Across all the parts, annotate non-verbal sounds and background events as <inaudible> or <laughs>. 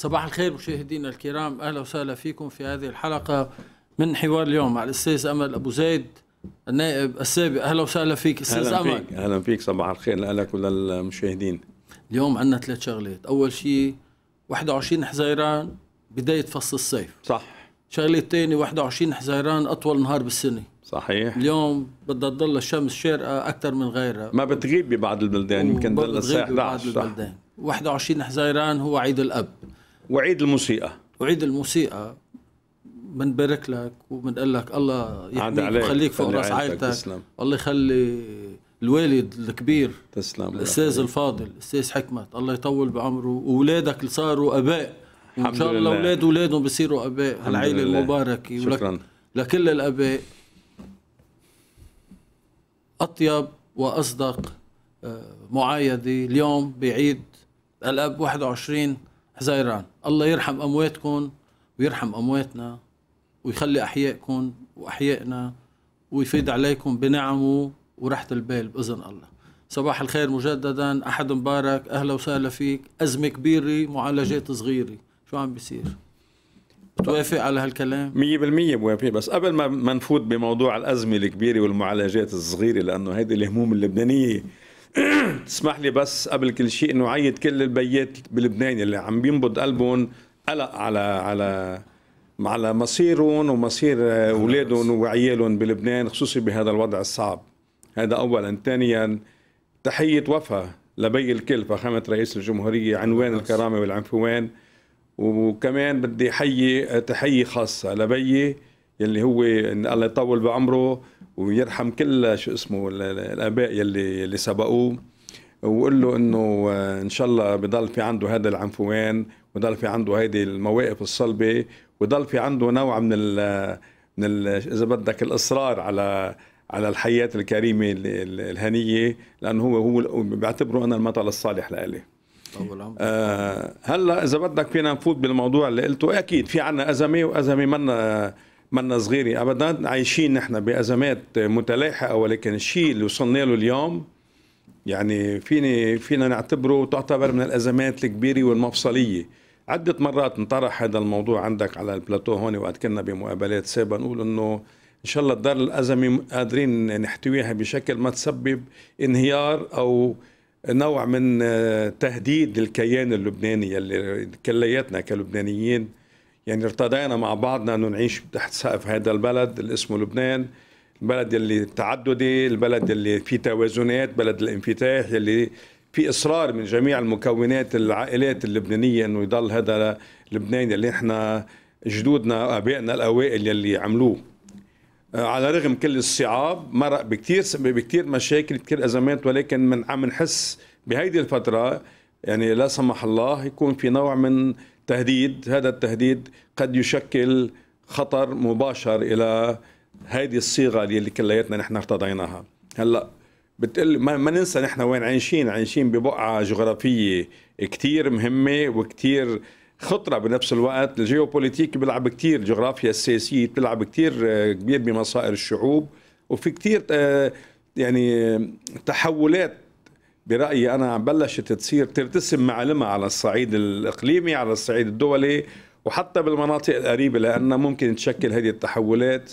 صباح الخير مشاهدينا الكرام اهلا وسهلا فيكم في هذه الحلقه من حوار اليوم مع الاستاذ امل ابو زيد النائب السابق اهلا وسهلا فيك استاذ أهلاً امل فيك. اهلا فيك صباح الخير لك وللمشاهدين اليوم عندنا ثلاث شغلات اول شيء 21 حزيران بدايه فصل الصيف صح الشغله الثانيه 21 حزيران اطول نهار بالسنه صحيح اليوم بدها تضل الشمس شارقه اكثر من غيرها ما بتغيب ببعض البلدان يمكن تضل الساعه 11 ببعض صح. البلدان 21 حزيران هو عيد الاب وعيد الموسيقى وعيد الموسيقى بنبارك لك وبنقول لك الله يحميك ويخليك فوق راس عائلتك تسلم. الله يخلي الوالد الكبير تسلم الاستاذ الفاضل الاستاذ حكمت الله يطول بعمره واولادك اللي صاروا اباء وان شاء الله اولاد اولادهم بصيروا اباء هالعيله المباركه شكرا ولك لكل الاباء اطيب واصدق آه، معايده اليوم بعيد الاب 21 حزيران الله يرحم أمواتكم ويرحم أمواتنا ويخلي أحيائكم وأحيائنا ويفيد عليكم بنعمه وراحة البال بإذن الله صباح الخير مجددا أحد مبارك أهلا وسهلا فيك أزمة كبيرة معالجات صغيرة شو عم بيصير بتوافق على هالكلام؟ 100% بوافق بس قبل ما ما نفوت بموضوع الازمه الكبيره والمعالجات الصغيره لانه هيدي الهموم اللبنانيه تسمح <clears throat> لي بس قبل كل شيء انه عيد كل البيات بلبنان اللي عم بينبض قلبهم قلق على على على مصيرهم ومصير آه، اولادهم وعيالهم بلبنان خصوصي بهذا الوضع الصعب هذا اولا ثانيا تحيه وفاء لبي الكل فخامه رئيس الجمهوريه عنوان الكرامه والعنفوان وكمان بدي حيي تحيه خاصه لبيي يلي هو إن الله يطول بعمره ويرحم كل شو اسمه الاباء يلي يلي سبقوه وقول له انه آه، ان شاء الله بضل في عنده هذا العنفوان وضل في عنده هذه المواقف الصلبه وضل في عنده نوع من ال من ال اذا بدك الاصرار على على الحياه الكريمه الهنيه لانه هو هو بيعتبره انا المثل الصالح لإلي طول آه هلا اذا بدك فينا نفوت بالموضوع اللي قلته اكيد في عنا ازمه وازمه منا منا صغيرة ابدا عايشين نحن بازمات متلاحقه ولكن الشيء اللي وصلنا له اليوم يعني فيني فينا نعتبره تعتبر من الازمات الكبيره والمفصليه عدة مرات انطرح هذا الموضوع عندك على البلاتو هون وقت كنا بمقابلات سابقة نقول انه ان شاء الله الدار الازمه قادرين نحتويها بشكل ما تسبب انهيار او نوع من تهديد الكيان اللبناني اللي كلياتنا كلبنانيين يعني ارتضينا مع بعضنا انه نعيش تحت سقف هذا البلد اللي اسمه لبنان البلد اللي تعددي البلد اللي فيه توازنات بلد الانفتاح اللي في اصرار من جميع المكونات العائلات اللبنانيه انه يضل هذا لبنان اللي احنا جدودنا ابائنا الاوائل اللي عملوه آه، على رغم كل الصعاب مرق بكثير بكثير مشاكل بكثير ازمات ولكن من عم نحس بهيدي الفتره يعني لا سمح الله يكون في نوع من تهديد هذا التهديد قد يشكل خطر مباشر الى هذه الصيغه اللي كلياتنا نحن ارتضيناها هلا بتقل ما, ما ننسى نحن وين عايشين عايشين ببقعه جغرافيه كثير مهمه وكثير خطره بنفس الوقت الجيوبوليتيك بيلعب كثير الجغرافيا السياسيه بتلعب كثير آه، كبير بمصائر الشعوب وفي كثير آه، يعني تحولات برايي انا بلشت تصير ترتسم معالمها على الصعيد الاقليمي على الصعيد الدولي وحتى بالمناطق القريبه لانه ممكن تشكل هذه التحولات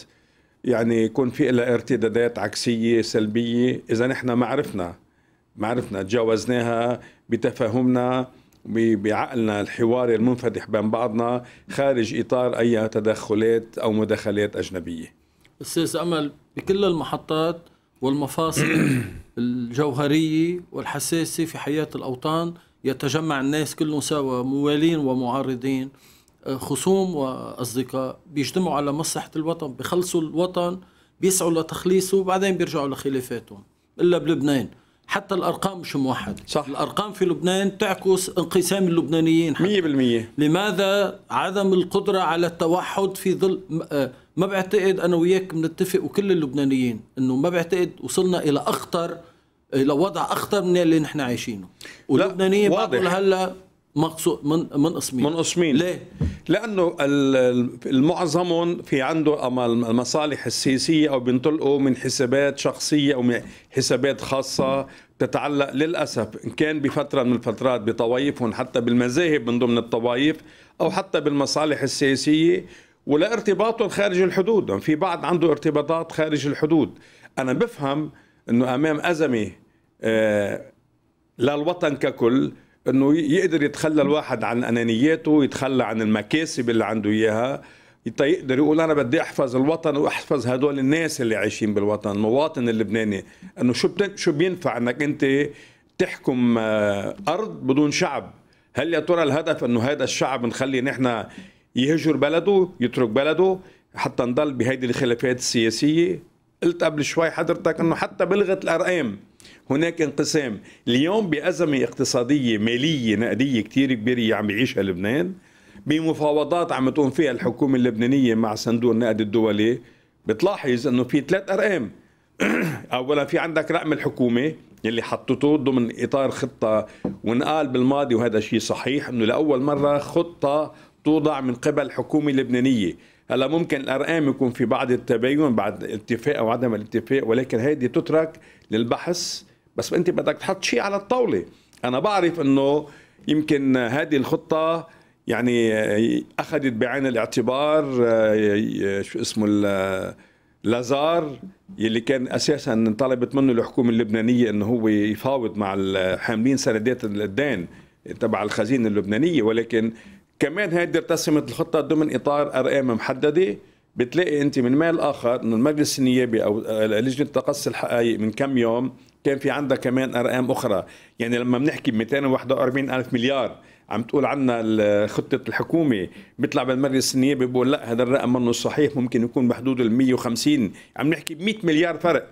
يعني يكون في لها ارتدادات عكسيه سلبيه اذا نحن ما عرفنا ما عرفنا تجاوزناها بتفاهمنا بعقلنا الحواري المنفتح بين بعضنا خارج اطار اي تدخلات او مداخلات اجنبيه. استاذ امل بكل المحطات والمفاصل <clears throat> الجوهرية والحساسة في حياة الأوطان يتجمع الناس كلهم سوا موالين ومعارضين آه، خصوم وأصدقاء بيجتمعوا على مصلحة الوطن بيخلصوا الوطن بيسعوا لتخليصه وبعدين بيرجعوا لخلافاتهم إلا بلبنان حتى الارقام مش موحده صح الارقام في لبنان تعكس انقسام اللبنانيين 100% لماذا عدم القدره على التوحد في ظل آه، ما بعتقد انا وياك بنتفق وكل اللبنانيين انه ما بعتقد وصلنا الى اخطر الى وضع اخطر من اللي نحن عايشينه واللبنانيين بعدهم لهلا مقصود من منقسمين منقسمين ليه؟ لانه المعظم في عنده المصالح السياسيه او بينطلقوا من حسابات شخصيه او من حسابات خاصه تتعلق للاسف ان كان بفتره من الفترات بطوائفهم حتى بالمذاهب من ضمن الطوائف او حتى بالمصالح السياسيه ولا ارتباطه خارج الحدود يعني في بعض عنده ارتباطات خارج الحدود أنا بفهم أنه أمام أزمة آه، للوطن ككل أنه يقدر يتخلى الواحد عن أنانياته يتخلى عن المكاسب اللي عنده إياها يقدر يقول انا بدي احفظ الوطن واحفظ هدول الناس اللي عايشين بالوطن المواطن اللبناني انه شو شو بينفع انك انت تحكم آه، ارض بدون شعب هل يا ترى الهدف انه هذا الشعب نخلي نحن يهجر بلده يترك بلده حتى نضل بهيدي الخلافات السياسيه قلت قبل شوي حضرتك انه حتى بلغه الارقام هناك انقسام اليوم بأزمة اقتصادية مالية نقدية كثير كبيرة عم بيعيشها لبنان بمفاوضات عم تقوم فيها الحكومة اللبنانية مع صندوق النقد الدولي بتلاحظ انه في ثلاث ارقام <clears throat> اولا في عندك رقم الحكومه يلي حطته ضمن اطار خطه ونقال بالماضي وهذا شيء صحيح انه لاول مره خطه توضع من قبل الحكومه اللبنانيه هلا ممكن الارقام يكون في بعض التباين بعد الاتفاق او عدم الاتفاق ولكن هذه تترك للبحث بس انت بدك تحط شيء على الطاوله انا بعرف انه يمكن هذه الخطه يعني اخذت بعين الاعتبار آه، شو اسمه لازار يلي كان اساسا طلبت منه الحكومه اللبنانيه انه هو يفاوض مع حاملين سندات الدين تبع الخزينه اللبنانيه ولكن كمان هيدي ارتسمت الخطه ضمن اطار ارقام إيه محدده بتلاقي انت من مال اخر انه المجلس النيابي او لجنه تقصي الحقائق من كم يوم كان في عندها كمان ارقام إيه اخرى يعني لما بنحكي ب 241 الف مليار عم تقول عنا خطة الحكومة بيطلع بالمجلس النيابي بيقول لا هذا الرقم منه صحيح ممكن يكون بحدود ال 150 عم نحكي ب 100 مليار فرق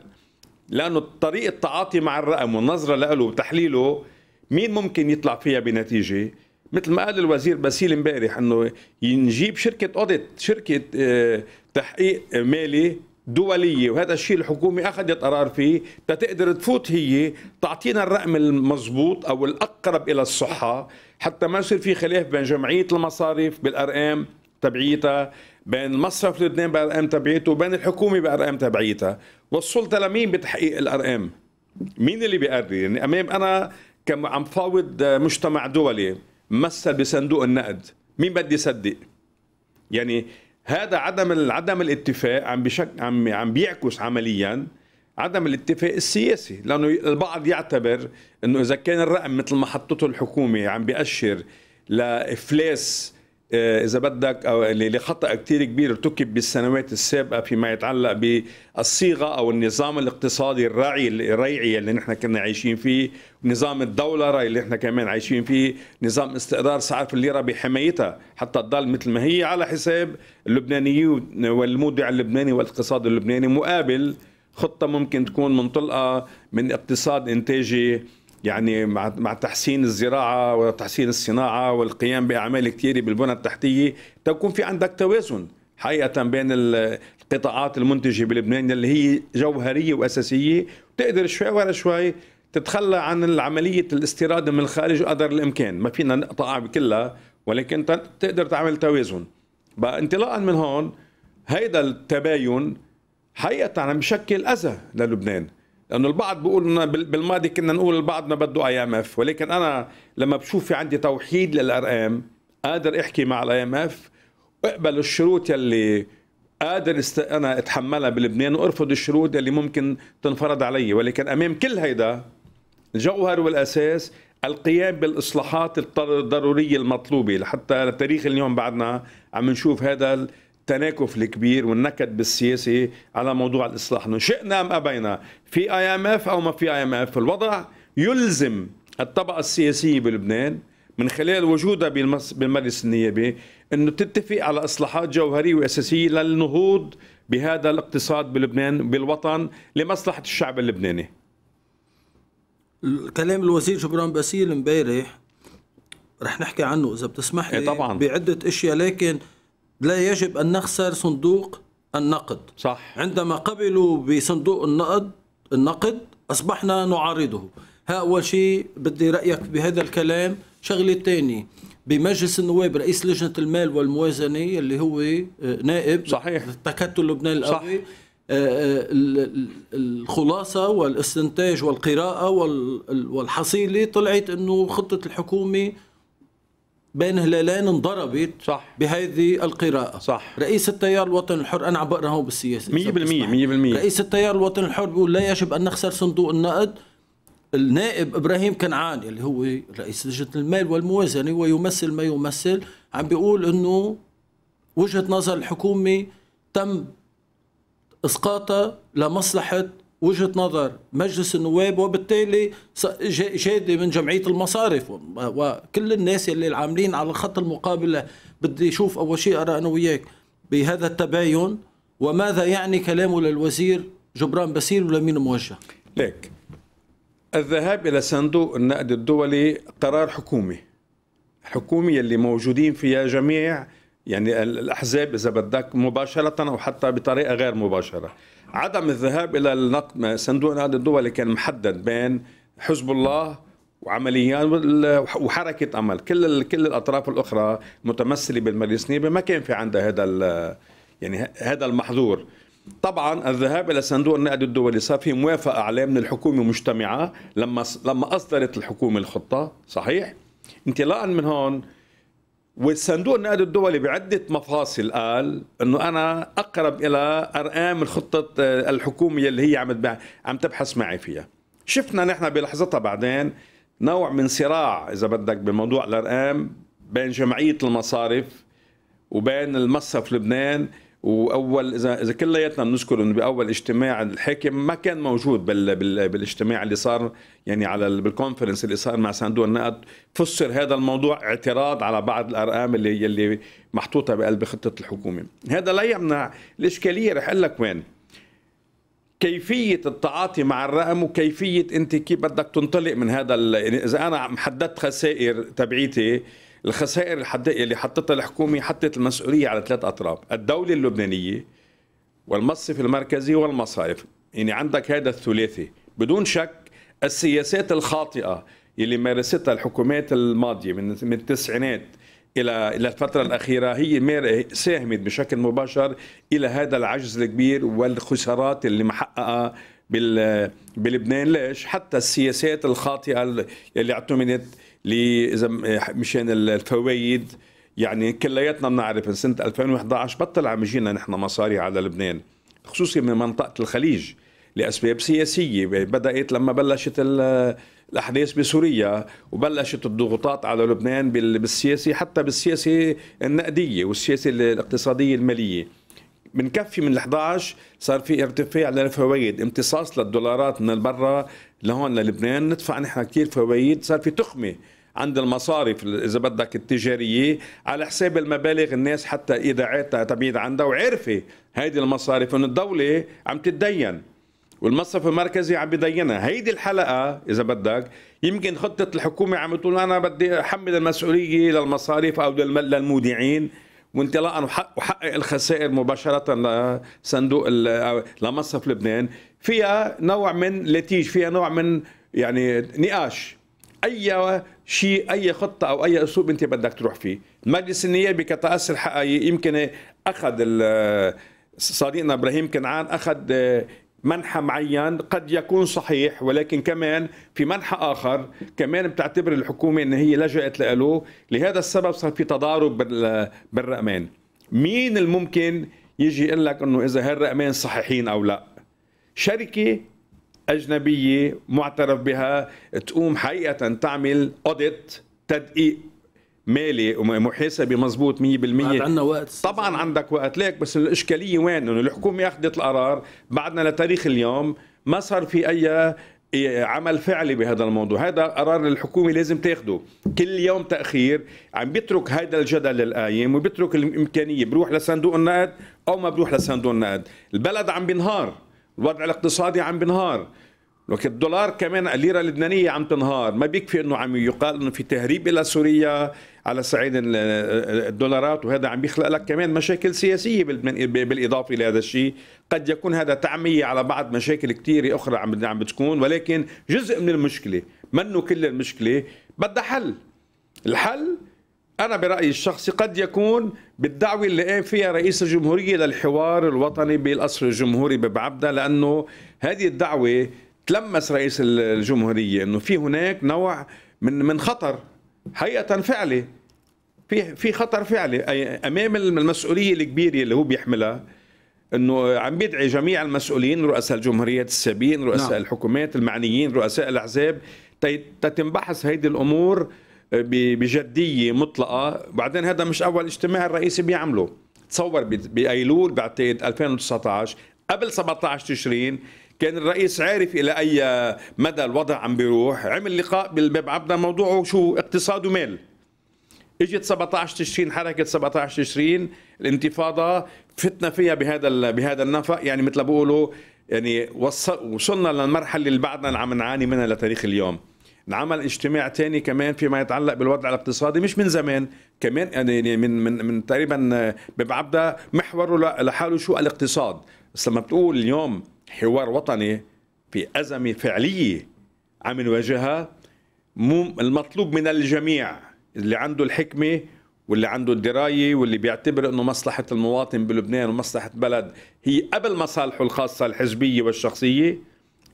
لأنه طريقة التعاطي مع الرقم والنظرة له وتحليله مين ممكن يطلع فيها بنتيجة مثل ما قال الوزير باسيل امبارح انه نجيب شركه اوديت شركه آه، تحقيق مالي دولية وهذا الشيء الحكومة أخذت قرار فيه تقدر تفوت هي تعطينا الرقم المضبوط أو الأقرب إلى الصحة حتى ما يصير في خلاف بين جمعية المصارف بالأرقام تبعيتها بين مصرف لبنان بالارقام تبعيته وبين الحكومة بالارقام تبعيتها والسلطة لمين بتحقيق الأرقام مين اللي بيقرر يعني أمام أنا كم عم فاوض مجتمع دولي مثل بصندوق النقد مين بدي يصدق يعني هذا عدم عدم الاتفاق عم بشك عم عم بيعكس عمليا عدم الاتفاق السياسي لانه البعض يعتبر انه اذا كان الرقم مثل ما حطته الحكومه عم بيأشر لافلاس آه، اذا بدك او لخطا كثير كبير ارتكب بالسنوات السابقه فيما يتعلق بالصيغه او النظام الاقتصادي الراعي الريعي اللي نحن كنا عايشين فيه، نظام الدولره اللي نحن كمان عايشين فيه، نظام استقرار سعر الليره بحمايتها حتى تضل مثل ما هي على حساب اللبنانيين والمودع اللبناني والاقتصاد اللبناني مقابل خطه ممكن تكون منطلقه من اقتصاد انتاجي يعني مع مع تحسين الزراعه وتحسين الصناعه والقيام باعمال كثيره بالبنى التحتيه تكون في عندك توازن حقيقه بين القطاعات المنتجه بلبنان اللي هي جوهريه واساسيه وتقدر شوي ورا شوي تتخلى عن عمليه الاستيراد من الخارج قدر الامكان ما فينا نقطعها بكلها ولكن تقدر تعمل توازن بقى انطلاقا من هون هيدا التباين حقيقه عم بشكل اذى للبنان لانه البعض بيقول بالماضي كنا نقول البعض ما بده اي ام اف ولكن انا لما بشوف في عندي توحيد للارقام قادر احكي مع الاي ام اف اقبل الشروط يلي قادر است... انا اتحملها بلبنان وارفض الشروط اللي ممكن تنفرض علي ولكن امام كل هيدا الجوهر والاساس القيام بالاصلاحات الضروريه المطلوبه لحتى لتاريخ اليوم بعدنا عم نشوف هذا التناكف الكبير والنكد بالسياسه على موضوع الاصلاح انه شئنا ام ابينا في اي ام اف او ما في اي ام اف الوضع يلزم الطبقه السياسيه بلبنان من خلال وجودها بالمجلس النيابي انه تتفق على اصلاحات جوهريه واساسيه للنهوض بهذا الاقتصاد بلبنان بالوطن لمصلحه الشعب اللبناني. كلام الوزير جبران باسيل امبارح رح نحكي عنه اذا بتسمح إيه، لي إيه طبعا بعده اشياء لكن لا يجب أن نخسر صندوق النقد صح عندما قبلوا بصندوق النقد النقد أصبحنا نعارضه ها أول شيء بدي رأيك بهذا الكلام شغلة ثانيه بمجلس النواب رئيس لجنة المال والموازنة اللي هو آه، نائب صحيح التكتل لبنان القوي آه، آه، الخلاصة والاستنتاج والقراءة والحصيلة طلعت أنه خطة الحكومة بين هلالين انضربت صح بهذه القراءة صح رئيس التيار الوطني الحر أنا عم بقرأ هون بالسياسة 100% 100% رئيس التيار الوطني الحر بيقول لا يجب أن نخسر صندوق النقد النائب ابراهيم كنعان اللي هو رئيس لجنه المال والموازنه ويمثل ما يمثل عم بيقول انه وجهه نظر الحكومه تم اسقاطها لمصلحه وجهه نظر مجلس النواب وبالتالي جاده من جمعيه المصارف وكل الناس اللي العاملين على الخط المقابل بدي اشوف اول شيء ارى انا وياك بهذا التباين وماذا يعني كلامه للوزير جبران باسيل ولمين موجه؟ ليك الذهاب الى صندوق النقد الدولي قرار حكومي حكومي اللي موجودين فيها جميع يعني الاحزاب اذا بدك مباشره او حتى بطريقه غير مباشره عدم الذهاب الى النقد صندوق النقد الدولي كان محدد بين حزب الله وعمليان وحركه امل كل كل الاطراف الاخرى متمثله بالمجلس النيابي ما كان في عندها هذا يعني هذا المحظور طبعا الذهاب الى صندوق النقد الدولي صار في موافقه عليه من الحكومه مجتمعه لما لما اصدرت الحكومه الخطه صحيح انطلاقا من هون والصندوق النقد الدولي بعدة مفاصل قال انه انا اقرب الى ارقام الخطه آه، الحكوميه اللي هي عم عم تبحث معي فيها. شفنا نحن بلحظتها بعدين نوع من صراع اذا بدك بموضوع الارقام بين جمعيه المصارف وبين المصرف لبنان واول اذا اذا كلياتنا بنذكر انه باول اجتماع الحاكم ما كان موجود بال بالاجتماع اللي صار يعني على بالكونفرنس اللي صار مع صندوق النقد فسر هذا الموضوع اعتراض على بعض الارقام اللي يلي محطوطه بقلب خطه الحكومه هذا لا يمنع الاشكاليه رح اقول لك وين كيفية التعاطي مع الرقم وكيفية أنت كيف بدك تنطلق من هذا يعني إذا أنا محددت خسائر تبعيتي الخسائر الحدائية اللي حطتها الحكومة حطت المسؤولية على ثلاث أطراف الدولة اللبنانية والمصرف المركزي والمصارف يعني عندك هذا الثلاثي بدون شك السياسات الخاطئة اللي مارستها الحكومات الماضية من من التسعينات إلى إلى الفترة الأخيرة هي ساهمت بشكل مباشر إلى هذا العجز الكبير والخسارات اللي محققة بلبنان ليش؟ حتى السياسات الخاطئة اللي اعتمدت اذا مشان الفوايد يعني كلياتنا بنعرف سنه 2011 بطل عم يجينا نحن مصاري على لبنان خصوصي من منطقه الخليج لاسباب سياسيه بدات لما بلشت الاحداث بسوريا وبلشت الضغوطات على لبنان بالسياسه حتى بالسياسه النقديه والسياسه الاقتصاديه الماليه بنكفي من, من 11 صار في ارتفاع للفوائد امتصاص للدولارات من برا لهون للبنان ندفع نحن كثير فوائد صار في تخمه عند المصارف اذا بدك التجاريه على حساب المبالغ الناس حتى ايداعاتها تبعيد عندها وعرفه هيدي المصارف ان الدوله عم تتدين والمصرف المركزي عم بدينها هيدي الحلقه اذا بدك يمكن خطه الحكومه عم تقول انا بدي احمل المسؤوليه للمصاريف او للمودعين وانطلاقا وحقق الخسائر مباشره لصندوق لمصرف لبنان فيها نوع من لتيج فيها نوع من يعني نقاش اي شيء اي خطه او اي اسلوب انت بدك تروح فيه المجلس النيابي كتاثر حقيقي آه، يمكن اخذ صديقنا ابراهيم كنعان اخذ آه، منحى معين قد يكون صحيح ولكن كمان في منحى اخر كمان بتعتبر الحكومه ان هي لجأت له لهذا السبب صار في تضارب بالرقمين مين الممكن يجي يقول لك انه اذا هالرقمين صحيحين او لا شركه اجنبيه معترف بها تقوم حقيقه تعمل اوديت تدقيق مالي ومحاسبه مضبوط 100% بعد عندنا وقت طبعا عندك وقت ليك بس الاشكاليه وين انه الحكومه اخذت القرار بعدنا لتاريخ اليوم ما صار في اي عمل فعلي بهذا الموضوع هذا قرار الحكومه لازم تاخده كل يوم تاخير عم بيترك هذا الجدل القايم وبيترك الامكانيه بروح لصندوق النقد او ما بروح لصندوق النقد البلد عم بينهار الوضع الاقتصادي عم بنهار لكن الدولار كمان الليره اللبنانيه عم تنهار ما بيكفي انه عم يقال انه في تهريب الى سوريا على صعيد الدولارات وهذا عم يخلق لك كمان مشاكل سياسيه بالاضافه لهذا الشيء قد يكون هذا تعميه على بعض مشاكل كثيره اخرى عم عم بتكون ولكن جزء من المشكله منه كل المشكله بدها حل الحل أنا برأيي الشخصي قد يكون بالدعوة اللي قام إيه فيها رئيس الجمهورية للحوار الوطني بالقصر الجمهوري ببعبدة لأنه هذه الدعوة تلمس رئيس الجمهورية أنه في هناك نوع من من خطر حقيقة فعلي في في خطر فعلي أمام المسؤولية الكبيرة اللي هو بيحملها انه عم بيدعي جميع المسؤولين رؤساء الجمهوريات السابقين رؤساء نعم. الحكومات المعنيين رؤساء الاحزاب تتم بحث هذه الامور بجديه مطلقه بعدين هذا مش اول اجتماع الرئيسي بيعمله تصور بايلول بعتقد 2019 قبل 17 تشرين كان الرئيس عارف الى اي مدى الوضع عم بيروح عمل لقاء بالباب عبدا موضوعه شو اقتصاد ومال اجت 17 تشرين حركه 17 تشرين الانتفاضه فتنا فيها بهذا بهذا النفق يعني مثل ما بيقولوا يعني وصلنا للمرحله اللي بعدنا عم نعاني منها لتاريخ اليوم انعمل اجتماع تاني كمان فيما يتعلق بالوضع الاقتصادي مش من زمان كمان يعني, يعني من من من تقريبا ببعبدا محوره لحاله شو الاقتصاد بس لما بتقول اليوم حوار وطني في أزمة فعلية عم نواجهها المطلوب من الجميع اللي عنده الحكمة واللي عنده الدراية واللي بيعتبر أنه مصلحة المواطن بلبنان ومصلحة بلد هي قبل مصالحه الخاصة الحزبية والشخصية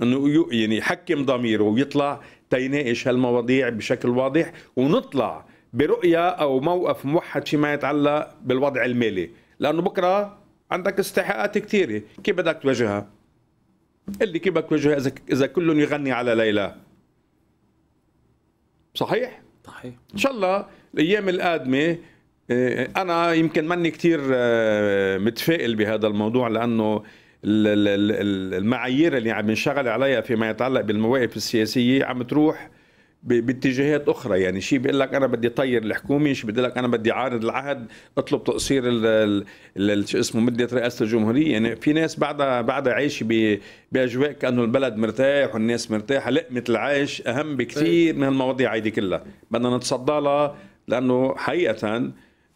أنه يعني يحكم ضميره ويطلع تيناقش هالمواضيع بشكل واضح ونطلع برؤية أو موقف موحد فيما يتعلق بالوضع المالي لأنه بكرة عندك استحقاقات كثيرة كيف بدك تواجهها اللي كيف بدك تواجهها إذا كلهم يغني على ليلى صحيح؟ صحيح إن شاء الله الأيام القادمة آه، أنا يمكن ماني كثير آه، متفائل بهذا الموضوع لأنه المعايير اللي عم نشغل عليها فيما يتعلق بالمواقف السياسيه عم تروح باتجاهات اخرى يعني شيء بيقول لك انا بدي طير الحكومه شيء بيقول لك انا بدي عارض العهد اطلب تقصير شو اسمه مده رئاسه الجمهوريه يعني في ناس بعدها بعدها عايشه باجواء كانه البلد مرتاح والناس مرتاحه لقمه العيش اهم بكثير من المواضيع هيدي كلها بدنا نتصدى لها لانه حقيقه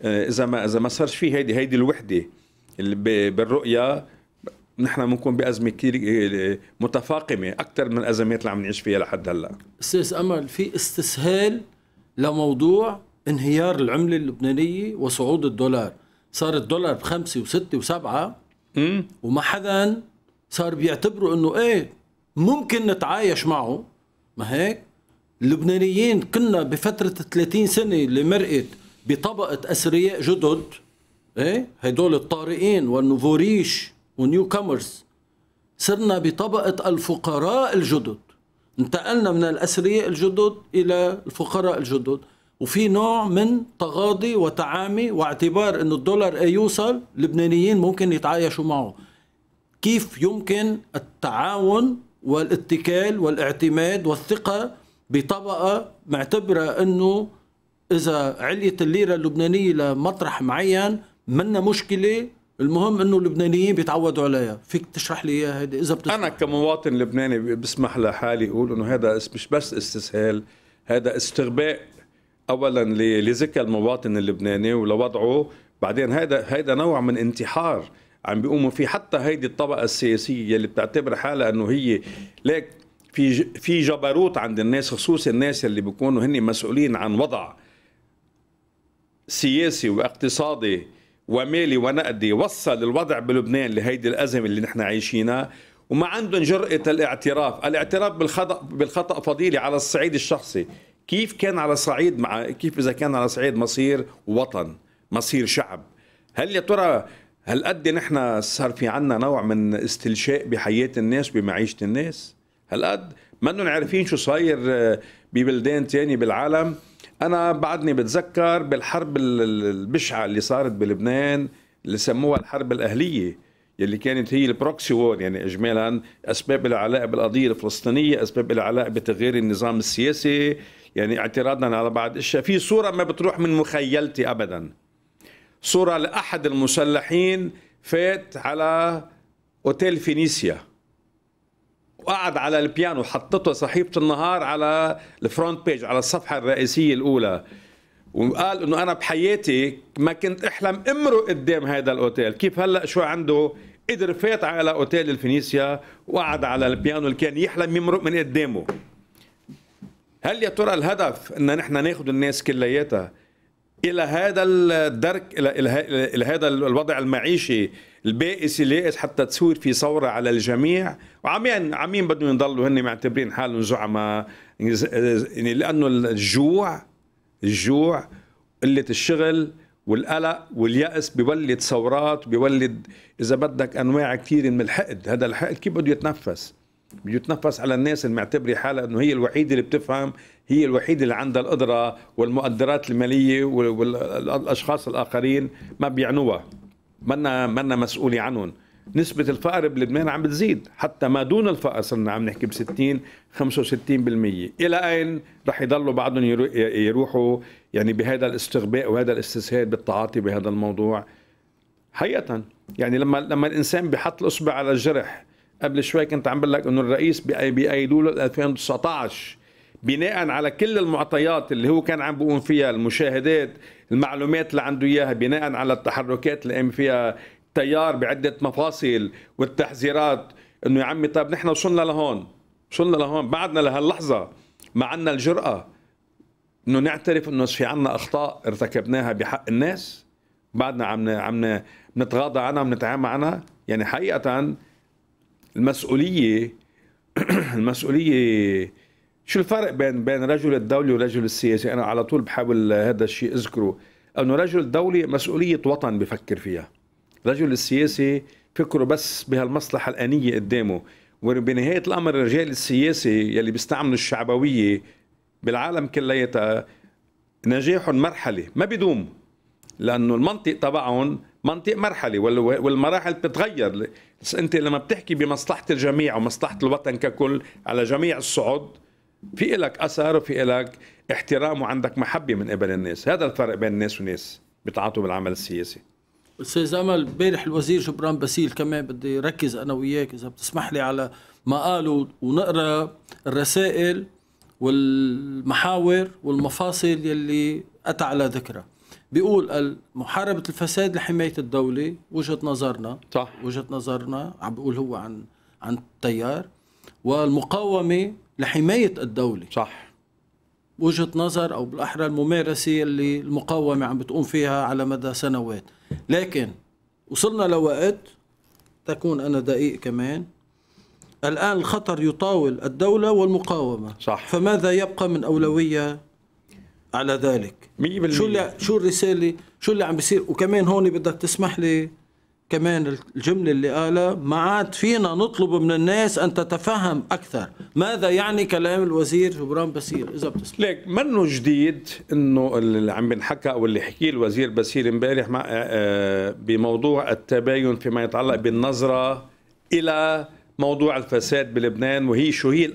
آه، اذا ما اذا ما صارش في هيدي هيدي الوحده اللي بالرؤيه نحن بنكون بازمه كثير إيه، إيه، متفاقمه اكثر من الازمات اللي عم نعيش فيها لحد هلا استاذ امل في استسهال لموضوع انهيار العمله اللبنانيه وصعود الدولار صار الدولار بخمسة وستة وسبعة مم. وما حدا صار بيعتبروا انه ايه ممكن نتعايش معه ما هيك اللبنانيين كنا بفترة 30 سنة اللي مرقت بطبقة أثرياء جدد ايه هدول الطارئين والنوفوريش ونيو كامرز صرنا بطبقة الفقراء الجدد انتقلنا من الأثرياء الجدد إلى الفقراء الجدد وفي نوع من تغاضي وتعامي واعتبار انه الدولار اي يوصل لبنانيين ممكن يتعايشوا معه كيف يمكن التعاون والاتكال والاعتماد والثقة بطبقة معتبرة انه اذا عليت الليرة اللبنانية لمطرح معين منا مشكلة المهم انه اللبنانيين بيتعودوا عليها فيك تشرح لي اياها هيدي اذا بتسمح. انا كمواطن لبناني بسمح لحالي اقول انه هذا مش بس استسهال هذا استغباء اولا لذكر المواطن اللبناني ولوضعه بعدين هذا هذا نوع من انتحار عم بيقوموا فيه حتى هيدي الطبقه السياسيه اللي بتعتبر حالها انه هي ليك في في جبروت عند الناس خصوصا الناس اللي بيكونوا هن مسؤولين عن وضع سياسي واقتصادي ومالي ونقدي وصل الوضع بلبنان لهيدي الأزمة اللي نحن عايشينها وما عندهم جرأة الاعتراف الاعتراف بالخطأ, بالخطأ فضيلة على الصعيد الشخصي كيف كان على صعيد مع كيف إذا كان على صعيد مصير وطن مصير شعب هل يا ترى هل قد نحن صار في عنا نوع من استلشاء بحياة الناس بمعيشة الناس هل قد منهم عارفين شو صاير آه، ببلدان تاني بالعالم انا بعدني بتذكر بالحرب البشعه اللي صارت بلبنان اللي سموها الحرب الاهليه يلي كانت هي البروكسي وور يعني اجمالا اسباب العلاقه بالقضيه الفلسطينيه، اسباب العلاقه بتغيير النظام السياسي، يعني اعتراضنا على بعض اشياء في صوره ما بتروح من مخيلتي ابدا. صوره لاحد المسلحين فات على اوتيل فينيسيا وقعد على البيانو حطته صحيفه النهار على الفرونت بيج على الصفحه الرئيسيه الاولى وقال انه انا بحياتي ما كنت احلم امرق قدام هذا الاوتيل كيف هلا شو عنده قدر فات على اوتيل الفينيسيا وقعد على البيانو اللي كان يحلم يمرق من قدامه هل يا ترى الهدف ان نحن ناخذ الناس كلياتها الى هذا الدرك الى هذا الوضع المعيشي البائس اليائس حتى تصير في ثوره على الجميع وعمين عمين بدهم يضلوا هن معتبرين حالهم زعماء يعني لانه الجوع الجوع قله الشغل والقلق واليأس بيولد ثورات بيولد إذا بدك أنواع كثير من الحقد هذا الحقد كيف بده يتنفس بده يتنفس على الناس اللي معتبرة حالها أنه هي الوحيدة اللي بتفهم هي الوحيدة اللي عندها القدرة والمؤدرات المالية والأشخاص الآخرين ما بيعنوها منا منا مسؤولة عنهم نسبة الفقر بلبنان عم بتزيد حتى ما دون الفقر صرنا عم نحكي ب 60 65% إلى أين رح يضلوا بعضهم يروحوا يعني بهذا الاستغباء وهذا الاستسهال بالتعاطي بهذا الموضوع حقيقة يعني لما لما الإنسان بحط الإصبع على الجرح قبل شوي كنت عم بقول لك إنه الرئيس بأيلول 2019 بناء على كل المعطيات اللي هو كان عم بيقوم فيها المشاهدات المعلومات اللي عنده اياها بناء على التحركات اللي قام فيها التيار بعده مفاصل والتحذيرات انه يا عمي طيب نحن وصلنا لهون وصلنا لهون بعدنا لهاللحظه ما عندنا الجرأه انه نعترف انه في عنا اخطاء ارتكبناها بحق الناس بعدنا عم عم نتغاضى عنها ونتعامى عنها يعني حقيقه المسؤوليه <clears throat> المسؤوليه شو الفرق بين بين رجل الدولي ورجل السياسي انا على طول بحاول هذا الشيء اذكره انه رجل الدولي مسؤوليه وطن بفكر فيها رجل السياسي فكره بس بهالمصلحه الانيه قدامه وبنهايه الامر الرجال السياسي يلي بيستعملوا الشعبويه بالعالم كلياتها نجاحهم مرحله ما بيدوم لانه المنطق تبعهم منطق مرحله والمراحل بتتغير بس انت لما بتحكي بمصلحه الجميع ومصلحه الوطن ككل على جميع الصعد في إلك أثر وفي إلك احترام وعندك محبة من قبل الناس هذا الفرق بين الناس وناس بتعاطوا بالعمل السياسي استاذ امل امبارح الوزير جبران باسيل كمان بدي ركز انا وياك اذا بتسمح لي على ما قالوا ونقرا الرسائل والمحاور والمفاصل يلي اتى على ذكرها بيقول محاربة الفساد لحماية الدولة وجهة نظرنا صح وجهة نظرنا عم بيقول هو عن عن التيار والمقاومة لحماية الدولة صح وجهة نظر أو بالأحرى الممارسة اللي المقاومة عم بتقوم فيها على مدى سنوات لكن وصلنا لوقت تكون أنا دقيق كمان الآن الخطر يطاول الدولة والمقاومة صح فماذا يبقى من أولوية على ذلك 100% شو شو الرسالة شو اللي عم بيصير وكمان هون بدك تسمح لي كمان الجملة اللي قالها ما عاد فينا نطلب من الناس أن تتفهم أكثر ماذا يعني كلام الوزير جبران بسير إذا بتسمع ليك منه جديد أنه اللي عم بنحكى أو اللي حكيه الوزير بسير امبارح آه، آه، بموضوع التباين فيما يتعلق بالنظرة إلى موضوع الفساد بلبنان وهي شو هي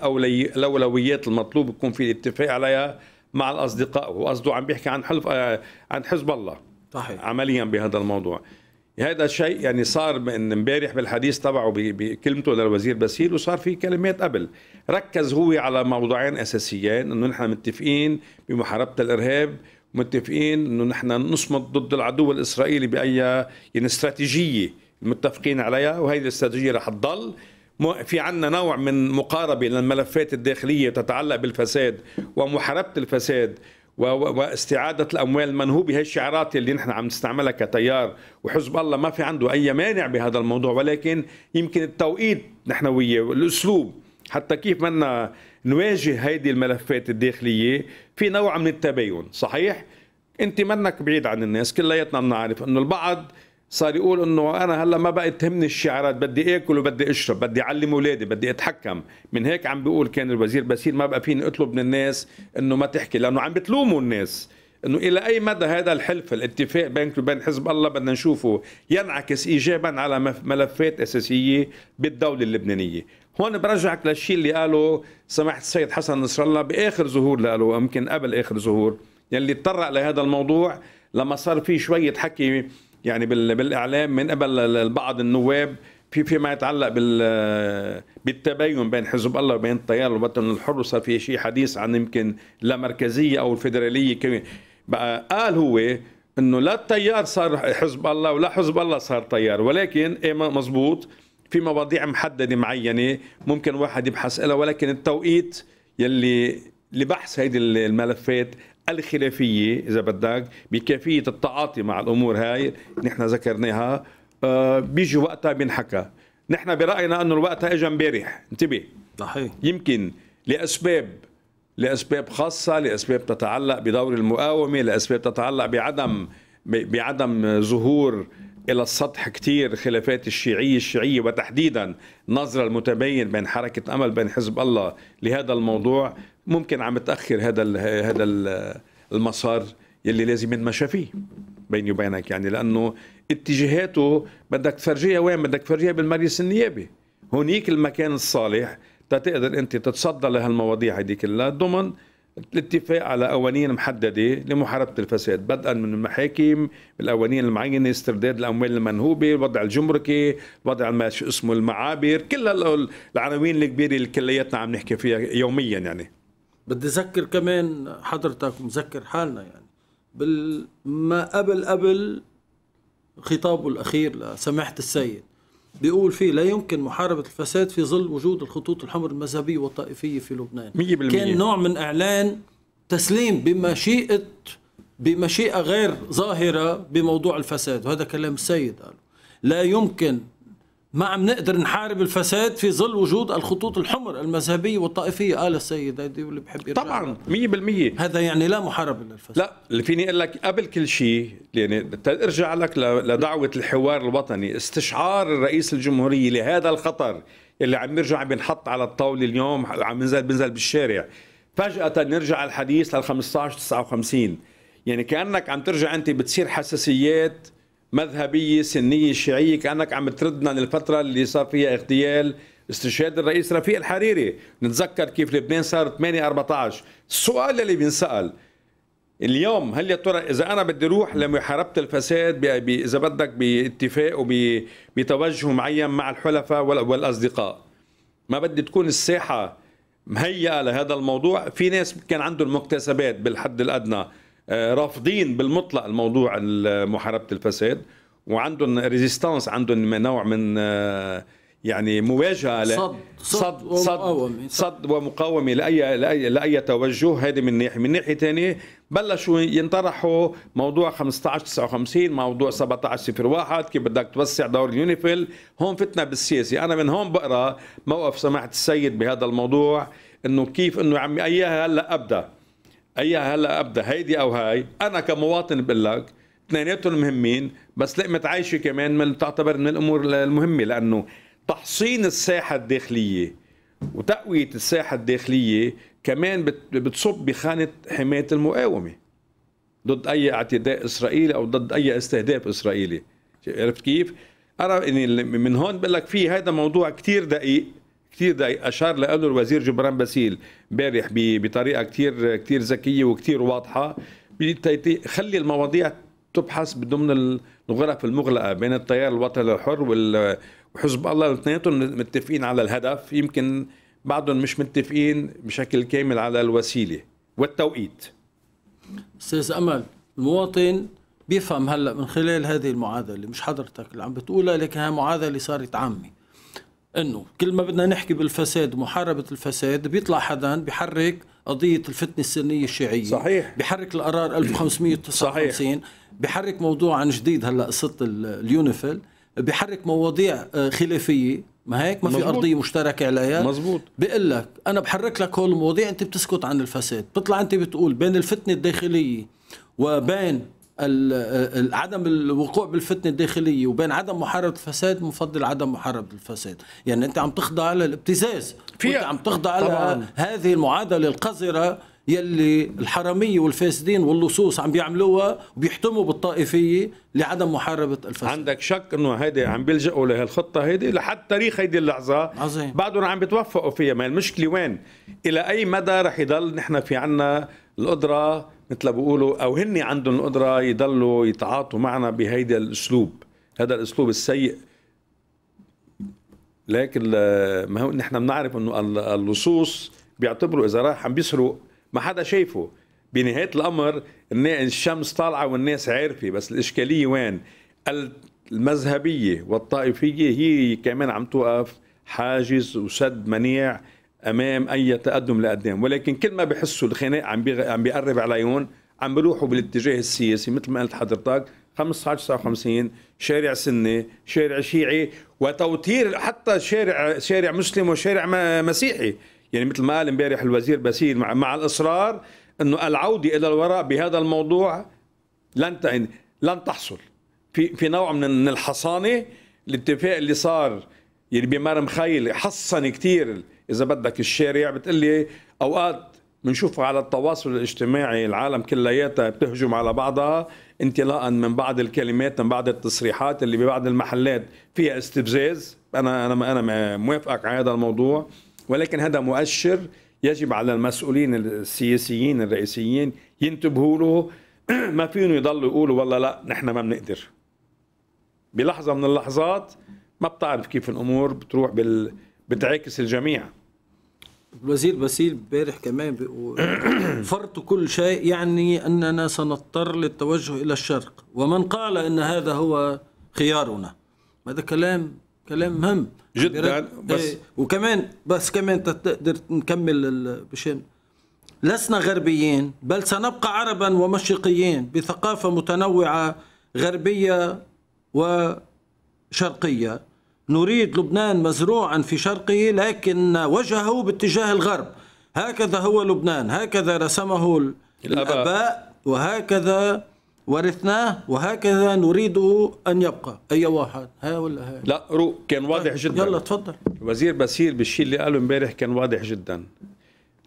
الأولويات المطلوب يكون في الاتفاق عليها مع الأصدقاء وقصده عم بيحكي عن حلف آه، عن حزب الله صحيح. عمليا بهذا الموضوع هذا الشيء يعني صار من امبارح بالحديث تبعه بكلمته للوزير بسيل وصار في كلمات قبل ركز هو على موضوعين اساسيين انه نحن متفقين بمحاربه الارهاب متفقين انه نحن نصمد ضد العدو الاسرائيلي باي يعني استراتيجيه متفقين عليها وهذه الاستراتيجيه رح تضل في عندنا نوع من مقاربه للملفات الداخليه تتعلق بالفساد ومحاربه الفساد واستعاده الاموال المنهوبه هي الشعارات اللي نحن عم نستعملها كتيار وحزب الله ما في عنده اي مانع بهذا الموضوع ولكن يمكن التوقيت نحن وياه الاسلوب حتى كيف بدنا نواجه هيدي الملفات الداخليه في نوع من التباين صحيح انت منك بعيد عن الناس كلياتنا بنعرف انه البعض صار يقول انه انا هلا ما بقى تهمني الشعارات بدي اكل وبدي اشرب بدي اعلم اولادي بدي اتحكم من هيك عم بيقول كان الوزير بسير ما بقى فيني اطلب من الناس انه ما تحكي لانه عم بتلوموا الناس انه الى اي مدى هذا الحلف الاتفاق بينك وبين حزب الله بدنا نشوفه ينعكس ايجابا على ملفات اساسيه بالدوله اللبنانيه هون برجعك للشيء اللي قاله سماحه السيد حسن نصر الله باخر ظهور له يمكن قبل اخر ظهور يلي يعني تطرق لهذا الموضوع لما صار في شويه حكي يعني بالاعلام من قبل بعض النواب في فيما يتعلق بال بالتباين بين حزب الله وبين التيار الوطني الحر صار في شيء حديث عن يمكن لا مركزيه او الفيدراليه كمان بقى قال هو انه لا التيار صار حزب الله ولا حزب الله صار تيار ولكن ايه مزبوط في مواضيع محدده معينه ممكن واحد يبحث لها ولكن التوقيت يلي لبحث هيدي الملفات الخلافيه اذا بدك بكيفيه التعاطي مع الامور هاي نحن ذكرناها آه، بيجي وقتها بينحكى نحن براينا انه الوقت اجى امبارح انتبه صحيح يمكن لاسباب لاسباب خاصه لاسباب تتعلق بدور المقاومه لاسباب تتعلق بعدم بعدم ظهور الى السطح كثير خلافات الشيعيه الشيعيه وتحديدا نظره المتبين بين حركه امل بين حزب الله لهذا الموضوع ممكن عم تاخر هذا الـ هذا الـ المسار يلي لازم ينمشى فيه بيني وبينك يعني لانه اتجاهاته بدك تفرجيها وين بدك تفرجيها بالمجلس النيابي هونيك المكان الصالح تقدر انت تتصدى لهالمواضيع هذه كلها ضمن الاتفاق على قوانين محدده لمحاربه الفساد بدءا من المحاكم بالقوانين المعينه استرداد الاموال المنهوبه الوضع الجمركي وضع ما اسمه المعابر كل العناوين الكبيره اللي كلياتنا عم نحكي فيها يوميا يعني بدي اذكر كمان حضرتك ومذكر حالنا يعني بالما قبل قبل خطابه الاخير لسماحه السيد بيقول فيه لا يمكن محاربة الفساد في ظل وجود الخطوط الحمر المذهبية والطائفية في لبنان 100% كان نوع من إعلان تسليم بمشيئة بمشيئة غير ظاهرة بموضوع الفساد وهذا كلام السيد قاله لا يمكن ما عم نقدر نحارب الفساد في ظل وجود الخطوط الحمر المذهبيه والطائفيه قال السيد هيدي واللي بحب يرجع طبعا 100% هذا يعني لا محاربه للفساد لا اللي فيني اقول لك قبل كل شيء يعني ارجع لك لدعوه الحوار الوطني استشعار الرئيس الجمهوريه لهذا الخطر اللي عم يرجع بنحط على الطاوله اليوم عم ينزل بنزل بالشارع فجاه نرجع الحديث لل 15 59 يعني كانك عم ترجع انت بتصير حساسيات مذهبيه سنيه شيعيه كانك عم تردنا للفتره اللي صار فيها اغتيال استشهاد الرئيس رفيق الحريري نتذكر كيف لبنان صار 8 14 السؤال اللي بينسال اليوم هل يا ترى اذا انا بدي اروح لمحاربه الفساد اذا بدك باتفاق وبتوجه معين مع الحلفاء والاصدقاء ما بدي تكون الساحه مهيئه لهذا الموضوع في ناس كان عندهم مكتسبات بالحد الادنى آه، رافضين بالمطلق الموضوع محاربه الفساد وعندهم ريزيستانس عندهم نوع من آه، يعني مواجهه صد صد صد, ومقاومه صد ومقاومه لاي لاي لاي توجه هذه من ناحيه من ناحيه ثانيه بلشوا ينطرحوا موضوع 15 59 موضوع 17 01 كيف بدك توسع دور اليونيفيل هون فتنا بالسياسي انا من هون بقرا موقف سماحه السيد بهذا الموضوع انه كيف انه عمي اياها هلا ابدا اي هلا ابدا هيدي او هاي انا كمواطن بقول لك اثنيناتهم مهمين بس لقمه عايشه كمان من تعتبر من الامور المهمه لانه تحصين الساحه الداخليه وتقويه الساحه الداخليه كمان بتصب بخانه حمايه المقاومه ضد اي اعتداء اسرائيلي او ضد اي استهداف اسرائيلي عرفت كيف؟ انا يعني من هون بقول لك في هذا موضوع كثير دقيق كثير اشار له الوزير جبران باسيل امبارح بطريقه كثير كثير ذكيه وكثير واضحه خلي المواضيع تبحث ضمن الغرف المغلقه بين التيار الوطني الحر وحزب الله اثنيناتهم متفقين على الهدف يمكن بعضهم مش متفقين بشكل كامل على الوسيله والتوقيت استاذ امل المواطن بيفهم هلا من خلال هذه المعادله مش حضرتك اللي عم بتقولها لكن هي معادله صارت عامه انه كل ما بدنا نحكي بالفساد ومحاربه الفساد بيطلع حدا بحرك قضيه الفتنه السنيه الشيعيه صحيح بحرك القرار 1559 صحيح بحرك موضوع عن جديد هلا قصه اليونيفيل بحرك مواضيع آه، خلافيه ما هيك ما مزبوط. في ارضيه مشتركه عليها مزبوط بقول لك انا بحرك لك هول المواضيع انت بتسكت عن الفساد بتطلع انت بتقول بين الفتنه الداخليه وبين عدم الوقوع بالفتنه الداخليه وبين عدم محاربه الفساد مفضل عدم محاربه الفساد يعني انت عم تخضع للابتزاز وأنت عم تخضع طبعاً. هذه المعادله القذره يلي الحرامية والفاسدين واللصوص عم بيعملوها وبيحتموا بالطائفية لعدم محاربة الفساد عندك شك انه هيدي عم بيلجأوا لهالخطة هيدي لحد تاريخ هيدي اللحظة عظيم بعدهم عم بيتوفقوا فيها ما المشكلة وين إلى أي مدى رح يضل نحن في عنا القدره مثل ما بيقولوا او هن عندهم القدره يضلوا يتعاطوا معنا بهيدا الاسلوب هذا الاسلوب السيء لكن ما هو نحن بنعرف انه اللصوص بيعتبروا اذا راح عم بيسرق ما حدا شايفه بنهايه الامر الشمس طالعه والناس عارفه بس الاشكاليه وين المذهبيه والطائفيه هي كمان عم توقف حاجز وسد منيع امام اي تقدم لقدام ولكن كل ما بحسوا الخناق عم عم بيقرب عليهم عم بيروحوا بالاتجاه السياسي مثل ما قلت حضرتك 1559 شارع سني شارع شيعي وتوتير حتى شارع شارع مسلم وشارع مسيحي يعني مثل ما قال امبارح الوزير باسيل مع, مع الاصرار انه العوده الى الوراء بهذا الموضوع لن لن تحصل في في نوع من الحصانه الاتفاق اللي صار يعني بمرم خيل حصن كثير اذا بدك الشارع بتقلي اوقات بنشوفها على التواصل الاجتماعي العالم كلياتها بتهجم على بعضها انطلاقا من بعض الكلمات من بعض التصريحات اللي ببعض المحلات فيها استفزاز انا انا انا موافقك على هذا الموضوع ولكن هذا مؤشر يجب على المسؤولين السياسيين الرئيسيين ينتبهوا له <clears throat> ما فيهم يضلوا يقولوا والله لا نحن ما بنقدر بلحظه من اللحظات ما بتعرف كيف الامور بتروح بال بتعاكس الجميع الوزير باسيل امبارح كمان <coughs> فرط كل شيء يعني اننا سنضطر للتوجه الى الشرق ومن قال ان هذا هو خيارنا هذا كلام كلام مهم جدا يعني بس ايه وكمان بس كمان تقدر نكمل بشان لسنا غربيين بل سنبقى عربا ومشرقيين بثقافه متنوعه غربيه وشرقيه نريد لبنان مزروعا في شرقه لكن وجهه باتجاه الغرب هكذا هو لبنان هكذا رسمه الآباء الأباء وهكذا ورثناه وهكذا نريده أن يبقى أي واحد ها ولا ها لا رو كان واضح طيب، جدا يلا تفضل وزير بسير بالشيء اللي قاله امبارح كان واضح جدا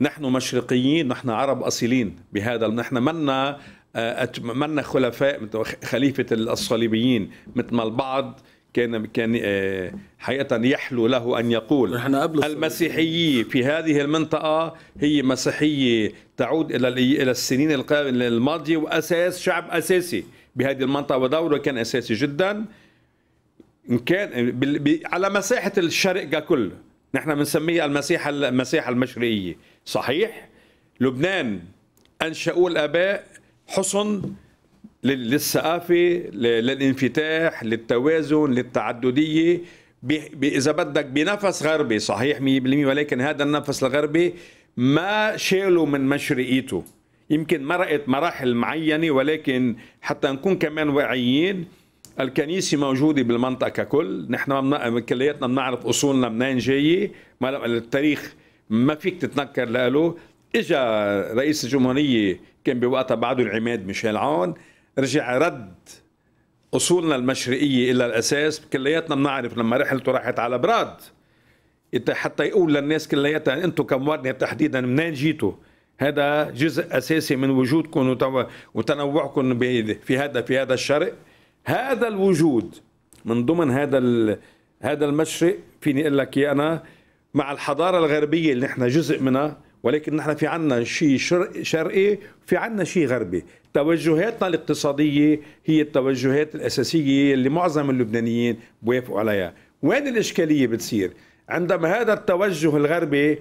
نحن مشرقيين نحن عرب أصيلين بهذا نحن منا آه، منا خلفاء خليفة الصليبيين مثل ما البعض كان كان آه، حقيقه يحلو له ان يقول المسيحيه في هذه المنطقه هي مسيحيه تعود الى الى السنين الماضيه واساس شعب اساسي بهذه المنطقه ودوره كان اساسي جدا ان كان على مساحه الشرق ككل نحن بنسميها المسيحه المساحه المشرقيه صحيح لبنان انشأوا الاباء حصن للثقافه للانفتاح للتوازن للتعدديه اذا بدك بنفس غربي صحيح 100% ولكن هذا النفس الغربي ما شالوا من مشرقيته يمكن مرقت مراحل معينه ولكن حتى نكون كمان واعيين الكنيسة موجودة بالمنطقة ككل نحن ممنا... كلياتنا بنعرف أصولنا منين جاية ما التاريخ ما فيك تتنكر له إجا رئيس الجمهورية كان بوقتها بعده العماد ميشيل عون رجع رد اصولنا المشرقيه الى الاساس كلياتنا بنعرف لما رحلته راحت على براد حتى يقول للناس كلياتها يعني انتم كموارنه تحديدا منين جيتوا هذا جزء اساسي من وجودكم وتنوعكم في هذا في هذا الشرق هذا الوجود من ضمن هذا هذا المشرق فيني اقول لك انا مع الحضاره الغربيه اللي نحن جزء منها ولكن نحن في عنا شيء شرقي في عنا شيء غربي توجهاتنا الاقتصادية هي التوجهات الأساسية اللي معظم اللبنانيين بوافقوا عليها وين الإشكالية بتصير عندما هذا التوجه الغربي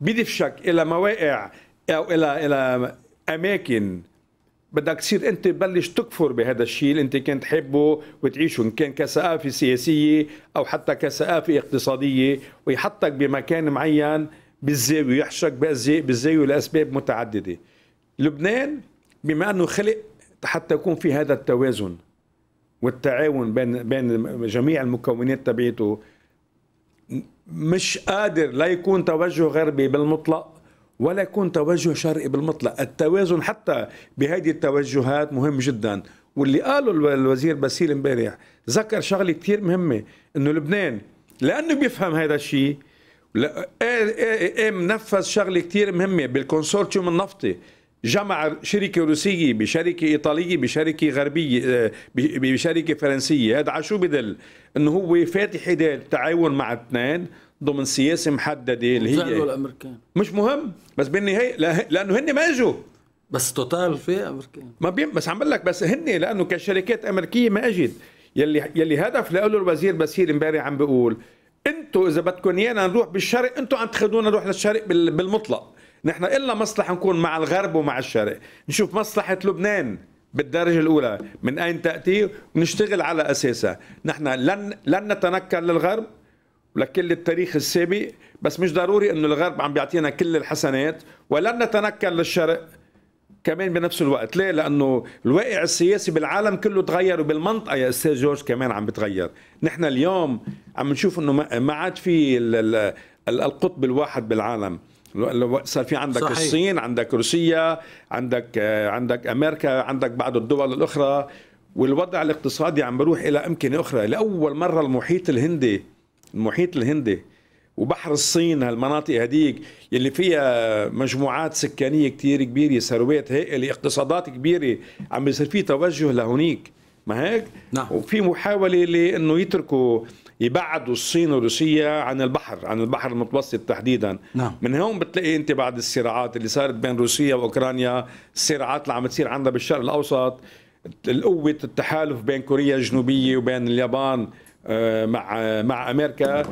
بدفشك إلى مواقع أو إلى إلى أماكن بدك تصير انت تبلش تكفر بهذا الشيء اللي انت كنت تحبه وتعيشه ان كان كثقافه سياسيه او حتى كثقافه اقتصاديه ويحطك بمكان معين بالزاويه يحشك بالزاويه لاسباب متعدده. لبنان بما أنه خلق حتى يكون في هذا التوازن والتعاون بين بين جميع المكونات تبعيته مش قادر لا يكون توجه غربي بالمطلق ولا يكون توجه شرقي بالمطلق التوازن حتى بهذه التوجهات مهم جدا واللي قاله الوزير باسيل امبارح ذكر شغله كثير مهمه انه لبنان لانه بيفهم هذا الشيء لا ايه ايه ايه, إيه نفذ شغله كثير مهمه بالكونسورتيوم النفطي جمع شركة روسية بشركة إيطالية بشركة غربية آه، بشركة فرنسية هذا على شو بدل إنه هو فاتح إيديه تعاون مع اثنين ضمن سياسة محددة اللي هي الأمريكان مش مهم بس بالنهاية لأنه هن ما اجوا بس توتال في أمريكان ما بي... بس عم بقول لك بس هن لأنه كشركات أمريكية ما أجت يلي يلي هدف له الوزير بسير امبارح عم بيقول انتم اذا بدكم ايانا نروح بالشرق انتم عم تخدونا نروح للشرق بالمطلق نحن إلا مصلحة نكون مع الغرب ومع الشرق نشوف مصلحة لبنان بالدرجة الأولى من أين تأتي ونشتغل على أساسها نحن لن, لن نتنكر للغرب ولكل التاريخ السابق بس مش ضروري أنه الغرب عم بيعطينا كل الحسنات ولن نتنكر للشرق كمان بنفس الوقت ليه لانه الواقع السياسي بالعالم كله تغير وبالمنطقه يا استاذ جورج كمان عم بتغير نحن اليوم عم نشوف انه ما عاد في القطب الواحد بالعالم صار في عندك صحيح. الصين عندك روسيا عندك آه، عندك امريكا عندك بعض الدول الاخرى والوضع الاقتصادي عم بروح الى امكنه اخرى لاول مره المحيط الهندي المحيط الهندي وبحر الصين هالمناطق هديك يلي فيها مجموعات سكانية كتير كبيرة ثروات هائلة اقتصادات كبيرة عم بيصير في توجه لهونيك ما هيك؟ نعم وفي محاولة لأنه يتركوا يبعدوا الصين وروسيا عن البحر عن البحر المتوسط تحديدا نعم. من هون بتلاقي انت بعد الصراعات اللي صارت بين روسيا واوكرانيا الصراعات اللي عم تصير عندنا بالشرق الاوسط قوة التحالف بين كوريا الجنوبية وبين اليابان آه، مع آه، مع امريكا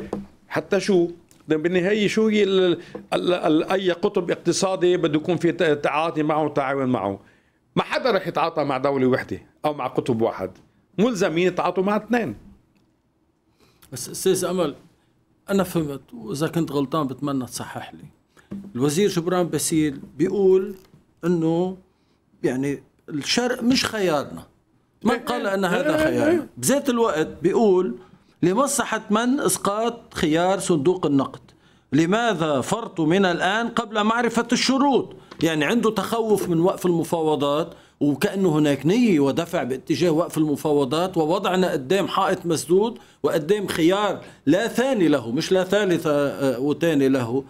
حتى شو بالنهاية شو هي الـ الـ أي قطب اقتصادي بده يكون في تعاطي معه وتعاون معه ما حدا رح يتعاطى مع دولة وحدة أو مع قطب واحد ملزمين يتعاطوا مع اثنين بس استاذ امل انا فهمت واذا كنت غلطان بتمنى تصحح لي الوزير جبران باسيل بيقول انه يعني الشرق مش خيارنا من قال ان هذا خيارنا بذات الوقت بيقول لمصلحة من اسقاط خيار صندوق النقد لماذا فرطوا من الان قبل معرفة الشروط يعني عنده تخوف من وقف المفاوضات وكأنه هناك نية ودفع باتجاه وقف المفاوضات ووضعنا قدام حائط مسدود وقدام خيار لا ثاني له مش لا ثالث آه، آه، وثاني له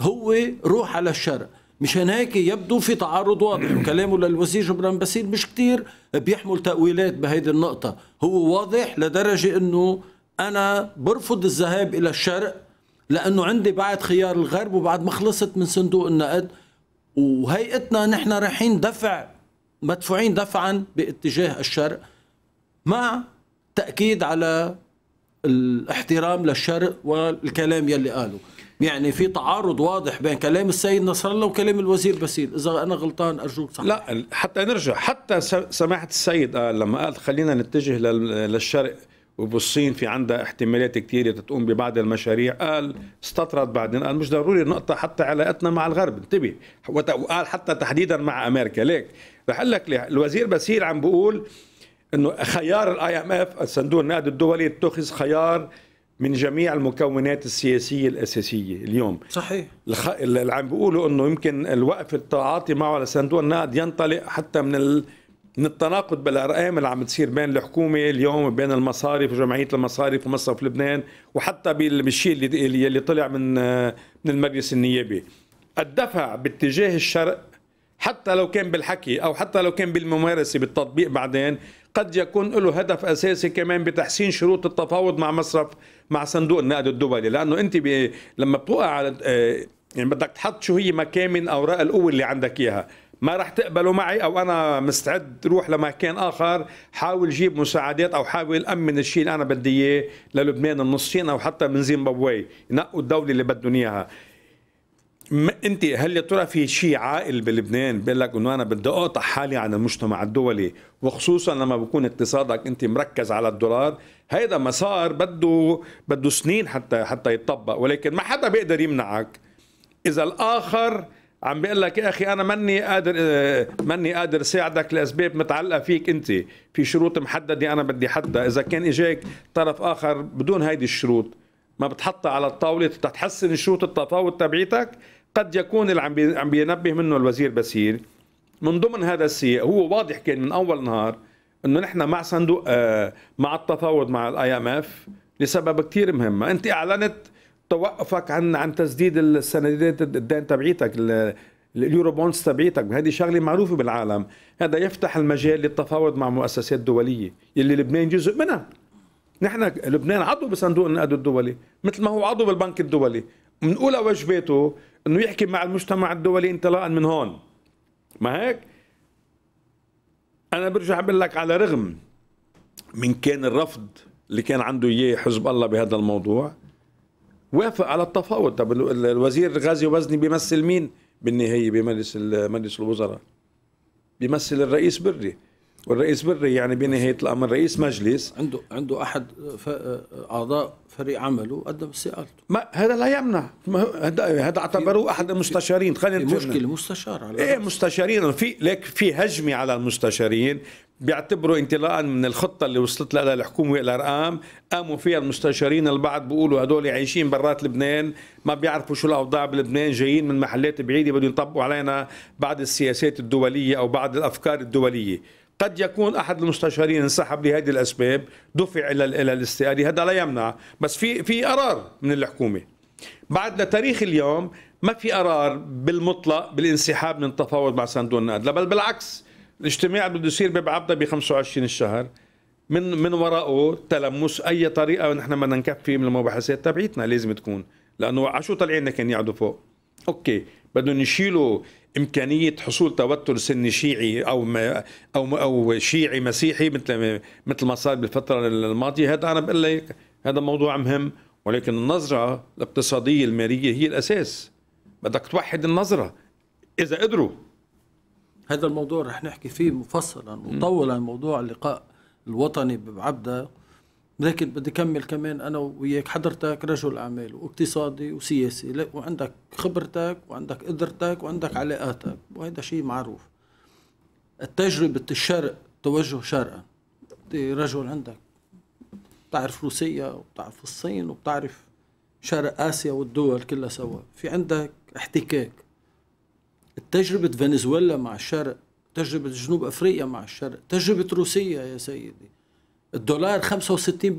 هو روح على الشرق مشان هيك يبدو في تعارض واضح <clears throat> وكلامه للوزير جبران باسيل مش كتير بيحمل تأويلات بهيدي النقطة هو واضح لدرجة أنه أنا برفض الذهاب إلى الشرق لأنه عندي بعد خيار الغرب وبعد ما خلصت من صندوق النقد وهيئتنا نحن رايحين دفع مدفوعين دفعا باتجاه الشرق مع تأكيد على الاحترام للشرق والكلام يلي قاله يعني في تعارض واضح بين كلام السيد نصر الله وكلام الوزير بسيل اذا انا غلطان ارجوك صح لا حتى نرجع حتى سماحه السيد قال آه، لما قال خلينا نتجه للشرق وبالصين في عندها احتمالات كثيره تقوم ببعض المشاريع قال استطرد بعدين قال مش ضروري نقطع حتى علاقتنا مع الغرب انتبه وقال حتى تحديدا مع امريكا ليك رح اقول لك الوزير بسير عم بيقول انه خيار الاي ام اف الصندوق النقد الدولي اتخذ خيار من جميع المكونات السياسيه الاساسيه اليوم صحيح الخ... اللي عم بيقولوا انه يمكن الوقف التعاطي معه على صندوق النقد ينطلق حتى من ال... من التناقض بالارقام اللي عم تصير بين الحكومه اليوم وبين المصارف وجمعيه المصارف ومصرف لبنان وحتى بالشيء اللي اللي طلع من آه، من المجلس النيابي الدفع باتجاه الشرق حتى لو كان بالحكي او حتى لو كان بالممارسه بالتطبيق بعدين قد يكون له هدف اساسي كمان بتحسين شروط التفاوض مع مصرف مع صندوق النقد الدولي لانه انت لما بتوقع على آه، يعني بدك تحط شو هي مكامن اوراق القوه اللي عندك اياها ما راح تقبلوا معي او انا مستعد روح لمكان اخر حاول جيب مساعدات او حاول امن الشيء اللي انا بدي اياه للبنان من الصين او حتى من زيمبابوي ينقوا الدوله اللي بدهم اياها انت هل يا ترى في شيء عاقل بلبنان بيقول لك انه انا بدي اقطع حالي عن المجتمع الدولي وخصوصا لما بكون اقتصادك انت مركز على الدولار هيدا مسار بده بده سنين حتى حتى يتطبق ولكن ما حدا بيقدر يمنعك اذا الاخر عم بيقول لك يا اخي انا ماني قادر آه, ماني قادر ساعدك لاسباب متعلقه فيك انت في شروط محدده انا بدي حدها اذا كان اجاك طرف اخر بدون هيدي الشروط ما بتحطها على الطاوله تتحسن شروط التفاوض تبعيتك قد يكون اللي عم عم بينبه منه الوزير بسير من ضمن هذا السياق هو واضح كان من اول نهار انه نحن مع صندوق آه, مع التفاوض مع الاي ام اف لسبب كثير مهم انت اعلنت توقفك عن عن تسديد السندات الدين تبعيتك اليورو بونز تبعيتك هذه شغله معروفه بالعالم هذا يفتح المجال للتفاوض مع مؤسسات دوليه يلي لبنان جزء منها نحن لبنان عضو بصندوق النقد الدولي مثل ما هو عضو بالبنك الدولي من اولى واجباته انه يحكي مع المجتمع الدولي انطلاقا من هون ما هيك انا برجع بقول لك على رغم من كان الرفض اللي كان عنده اياه حزب الله بهذا الموضوع وافق على التفاوض طب الوزير غازي وزني بيمثل مين بالنهايه بمجلس مجلس الوزراء بيمثل الرئيس بري والرئيس بري يعني بنهايه الامر رئيس مجلس عنده عنده احد اعضاء فريق عمله قدم استقالته ما هذا لا يمنع هذا هذا اعتبروه احد المستشارين خلينا مشكله مستشار على ايه مستشارين في لك في هجمه على المستشارين بيعتبروا انطلاقا من الخطه اللي وصلت لها الحكومه والارقام قاموا فيها المستشارين البعض بيقولوا هدول عايشين برات لبنان ما بيعرفوا شو الاوضاع بلبنان جايين من محلات بعيده بدهم يطبقوا علينا بعض السياسات الدوليه او بعض الافكار الدوليه قد يكون احد المستشارين انسحب لهذه الاسباب دفع الى الى الاستئاله هذا لا يمنع بس في في قرار من الحكومه بعد لتاريخ اليوم ما في قرار بالمطلق بالانسحاب من التفاوض مع صندوق النقد بل بالعكس الاجتماع بده يصير باب عبده ب 25 الشهر من من وراءه تلمس اي طريقه نحن بدنا نكفي من المباحثات تبعيتنا لازم تكون لانه على شو طالعين كان يقعدوا فوق اوكي بدهم يشيلوا امكانيه حصول توتر سني شيعي او ما او او شيعي مسيحي مثل مثل ما صار بالفتره الماضيه هذا انا بقول لك هذا موضوع مهم ولكن النظره الاقتصاديه الماليه هي الاساس بدك توحد النظره اذا قدروا هذا الموضوع رح نحكي فيه مفصلا وطولا موضوع اللقاء الوطني بعبدا لكن بدي كمل كمان انا وياك حضرتك رجل اعمال واقتصادي وسياسي وعندك خبرتك وعندك قدرتك وعندك علاقاتك وهذا شيء معروف التجربة الشرق توجه شرقا رجل عندك بتعرف روسيا وبتعرف الصين وبتعرف شرق اسيا والدول كلها سوا في عندك احتكاك تجربة فنزويلا مع الشرق تجربة جنوب أفريقيا مع الشرق تجربة روسيا يا سيدي الدولار 65%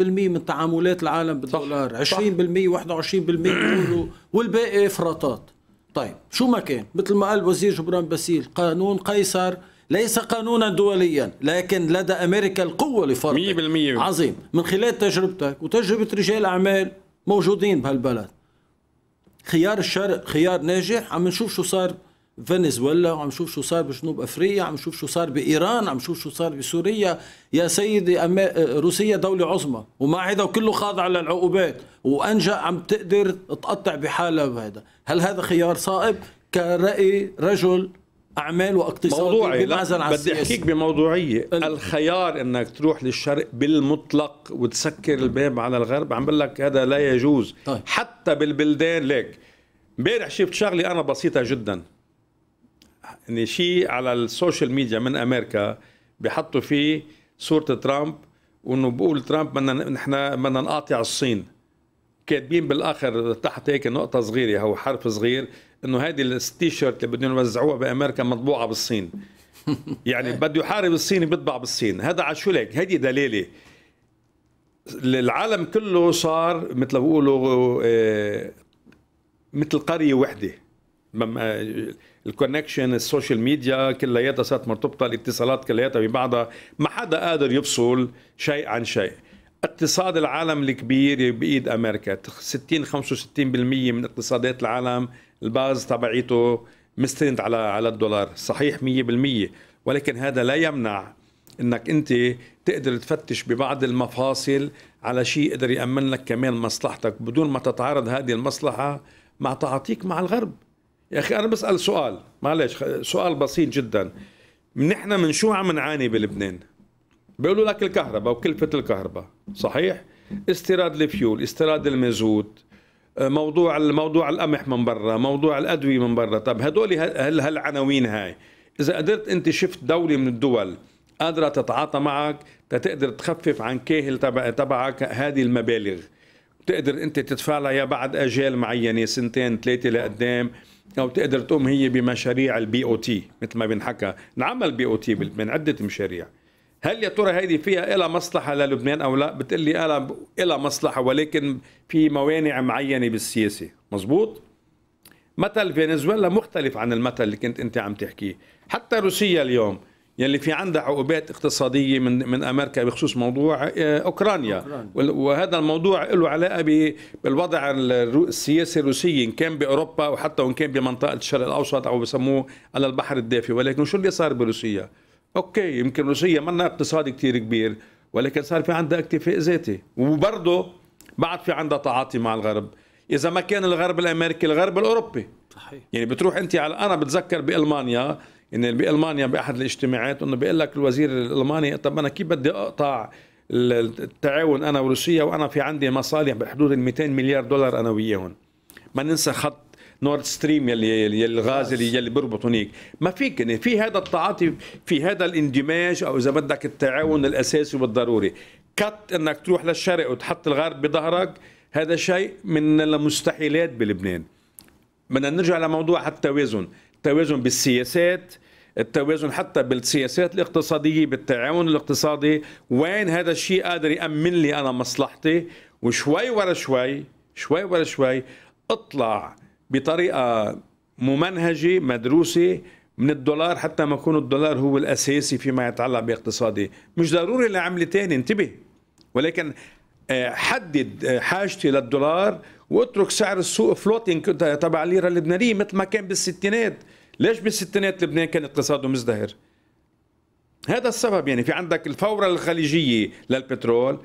من تعاملات العالم بالدولار صح. 20% صح. 21% بيقولوا والباقي افراطات طيب شو ما كان مثل ما قال وزير جبران باسيل قانون قيصر ليس قانونا دوليا لكن لدى امريكا القوه لفرضه 100% عظيم من خلال تجربتك وتجربه رجال اعمال موجودين بهالبلد خيار الشرق خيار ناجح عم نشوف شو صار فنزويلا وعم نشوف شو صار بجنوب افريقيا عم نشوف شو صار بايران عم نشوف شو صار بسوريا يا سيدي روسيا دوله عظمى ومع هذا وكله خاضع للعقوبات وانجا عم تقدر تقطع بحالها بهذا هل هذا خيار صائب كراي رجل اعمال واقتصاد موضوعي لا بدي احكيك بموضوعيه ال... الخيار انك تروح للشرق بالمطلق وتسكر الباب على الغرب عم بقول لك هذا لا يجوز طيب. حتى بالبلدان ليك امبارح شفت شغله انا بسيطه جدا يعني شيء على السوشيال ميديا من امريكا بحطوا فيه صوره ترامب وانه بقول ترامب بدنا نحن بدنا نقاطع الصين كاتبين بالاخر تحت هيك نقطه صغيره او حرف صغير انه هذه التيشيرت اللي بدهم يوزعوها بامريكا مطبوعه بالصين <laughs> يعني بده يحارب الصين بيطبع بالصين هذا على شو لك هذه دلاله العالم كله صار مثل ما بقولوا آه، مثل قريه وحده الكونكشن السوشيال ميديا كلياتها صارت مرتبطه الاتصالات كلياتها ببعضها ما حدا قادر يفصل شيء عن شيء اقتصاد العالم الكبير بايد امريكا 60 65% من اقتصادات العالم الباز تبعيته مستند على على الدولار صحيح 100% ولكن هذا لا يمنع انك انت تقدر تفتش ببعض المفاصل على شيء يقدر يامن لك كمان مصلحتك بدون ما تتعارض هذه المصلحه مع تعاطيك مع الغرب يا اخي انا بسال سؤال معلش سؤال بسيط جدا نحن من شو عم نعاني بلبنان؟ بيقولوا لك الكهرباء وكلفه الكهرباء صحيح؟ استيراد الفيول، استيراد المازوت، آه، موضوع موضوع القمح من برا، موضوع الادويه من برا، طب هدول هالعناوين هاي، اذا قدرت انت شفت دوله من الدول قادره تتعاطى معك تقدر تخفف عن كاهل تبع تبعك هذه المبالغ، بتقدر انت تدفع لها بعد اجال معينه سنتين ثلاثه لقدام، او تقدر تقوم هي بمشاريع البي او تي مثل ما بنحكى نعمل بي او تي من عده مشاريع هل يا ترى هذه فيها إلى مصلحه للبنان او لا بتقول لي الا إلى مصلحه ولكن في موانع معينه بالسياسه مزبوط مثل فنزويلا مختلف عن المثل اللي كنت انت عم تحكيه حتى روسيا اليوم يلي يعني في عندها عقوبات اقتصاديه من من امريكا بخصوص موضوع آه، اوكرانيا, وهذا الموضوع له علاقه بالوضع السياسي الروسي ان كان باوروبا وحتى وان كان بمنطقه الشرق الاوسط او بسموه على البحر الدافي ولكن شو اللي صار بروسيا؟ اوكي يمكن روسيا منا اقتصاد كثير كبير ولكن صار في عندها اكتفاء ذاتي وبرضه بعد في عندها تعاطي مع الغرب اذا ما كان الغرب الامريكي الغرب الاوروبي صحيح يعني بتروح انت على انا بتذكر بالمانيا ان بالمانيا باحد الاجتماعات انه بيقول لك الوزير الالماني طب انا كيف بدي اقطع التعاون انا وروسيا وانا في عندي مصالح بحدود ال 200 مليار دولار انا وياهم ما ننسى خط نورد ستريم يلي يلي الغاز يلي يلي بيربطوا هنيك ما فيك يعني في هذا التعاطي في هذا الاندماج او اذا بدك التعاون الاساسي والضروري كت انك تروح للشرق وتحط الغرب بظهرك هذا شيء من المستحيلات بلبنان بدنا نرجع لموضوع التوازن التوازن بالسياسات التوازن حتى بالسياسات الاقتصاديه بالتعاون الاقتصادي وين هذا الشيء قادر يامن لي انا مصلحتي وشوي ورا شوي شوي ورا شوي اطلع بطريقه ممنهجه مدروسه من الدولار حتى ما يكون الدولار هو الاساسي فيما يتعلق باقتصادي مش ضروري لعمله ثانيه انتبه ولكن آه، حدد آه، حاجتي للدولار واترك سعر السوق فلوتينج تبع الليره اللبنانيه مثل ما كان بالستينات ليش بالستينات لبنان كان اقتصاده مزدهر هذا السبب يعني في عندك الفورة الخليجية للبترول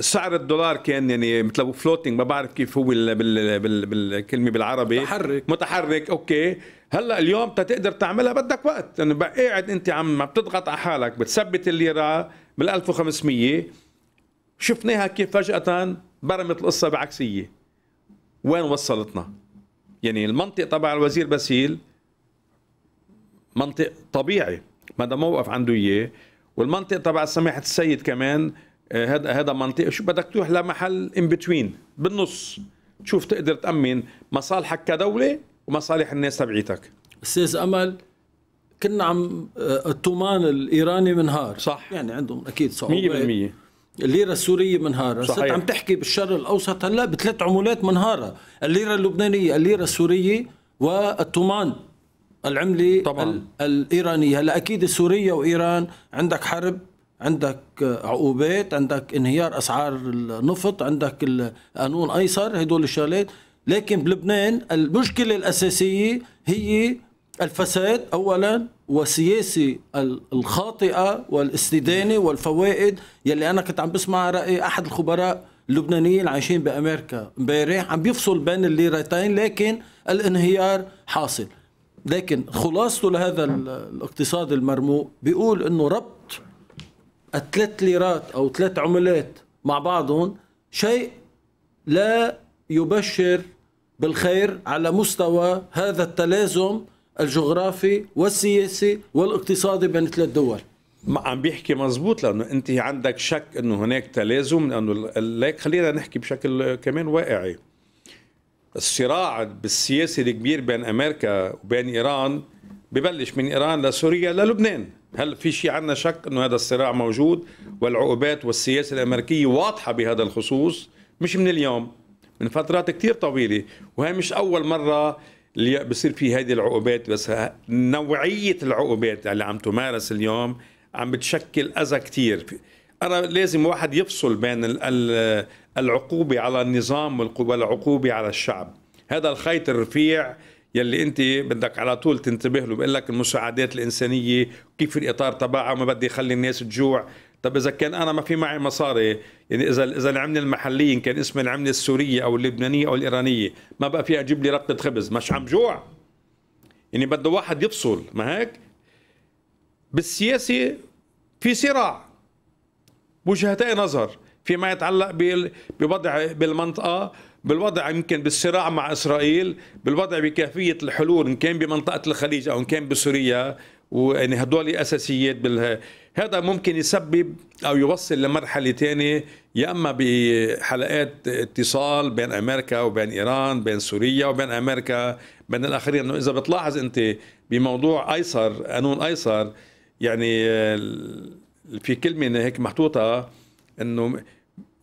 سعر الدولار كان يعني مثل فلوتنج ما بعرف كيف هو بالكلمه بالعربي متحرك متحرك اوكي هلا اليوم تقدر تعملها بدك وقت لانه يعني قاعد انت عم بتضغط على حالك بتثبت الليره بال 1500 شفناها كيف فجاه برمت القصه بعكسيه وين وصلتنا يعني المنطق تبع الوزير باسيل منطق طبيعي ما دام موقف عنده اياه والمنطق تبع سماحه السيد كمان آه، هذا هذا منطق شو بدك تروح لمحل ان بتوين بالنص تشوف تقدر تامن مصالحك كدوله ومصالح الناس تبعيتك استاذ امل كنا عم آه، الطومان الايراني منهار صح يعني عندهم اكيد صعوبه 100% الليره السوريه منهاره صحيح. عم تحكي بالشرق الاوسط هلا بثلاث عمولات منهاره الليره اللبنانيه الليره السوريه والطومان العمله طبعا الايرانيه هلا اكيد سوريا وايران عندك حرب عندك عقوبات عندك انهيار اسعار النفط عندك القانون ايسر هدول الشغلات لكن بلبنان المشكله الاساسيه هي الفساد اولا والسياسه الخاطئه والاستدانه والفوائد يلي انا كنت عم بسمع راي احد الخبراء اللبنانيين عايشين بامريكا امبارح عم بيفصل بين الليرتين لكن الانهيار حاصل لكن خلاصته لهذا الاقتصاد المرموق بيقول انه ربط الثلاث ليرات او ثلاث عملات مع بعضهم شيء لا يبشر بالخير على مستوى هذا التلازم الجغرافي والسياسي والاقتصادي بين ثلاث دول عم بيحكي مزبوط لانه انت عندك شك انه هناك تلازم لانه ليك خلينا نحكي بشكل كمان واقعي الصراع بالسياسي الكبير بين امريكا وبين ايران ببلش من ايران لسوريا للبنان هل في شيء عندنا شك انه هذا الصراع موجود والعقوبات والسياسه الامريكيه واضحه بهذا الخصوص مش من اليوم من فترات كثير طويله وهي مش اول مره اللي بصير في هذه العقوبات بس نوعيه العقوبات اللي عم تمارس اليوم عم بتشكل اذى كثير انا لازم واحد يفصل بين العقوبة على النظام والعقوبة على الشعب هذا الخيط الرفيع يلي انت بدك على طول تنتبه له بقول لك المساعدات الانسانيه كيف الاطار تبعها ما بدي يخلي الناس تجوع طب اذا كان انا ما في معي مصاري يعني اذا اذا العمله المحليه ان كان اسمها العمله السوريه او اللبنانيه او الايرانيه ما بقى فيها اجيب لي رقه خبز مش عم جوع يعني بده واحد يفصل ما هيك بالسياسه في صراع وجهتي نظر فيما يتعلق بوضع بالمنطقة بالوضع يمكن بالصراع مع إسرائيل بالوضع بكيفية الحلول إن كان بمنطقة الخليج أو إن كان بسوريا ويعني هدول أساسيات بالها هذا ممكن يسبب أو يوصل لمرحلة ثانية يا إما بحلقات اتصال بين أمريكا وبين إيران بين سوريا وبين أمريكا بين الآخرين إنه إذا بتلاحظ أنت بموضوع أيسر قانون أيسر يعني في كلمة هيك محطوطة إنه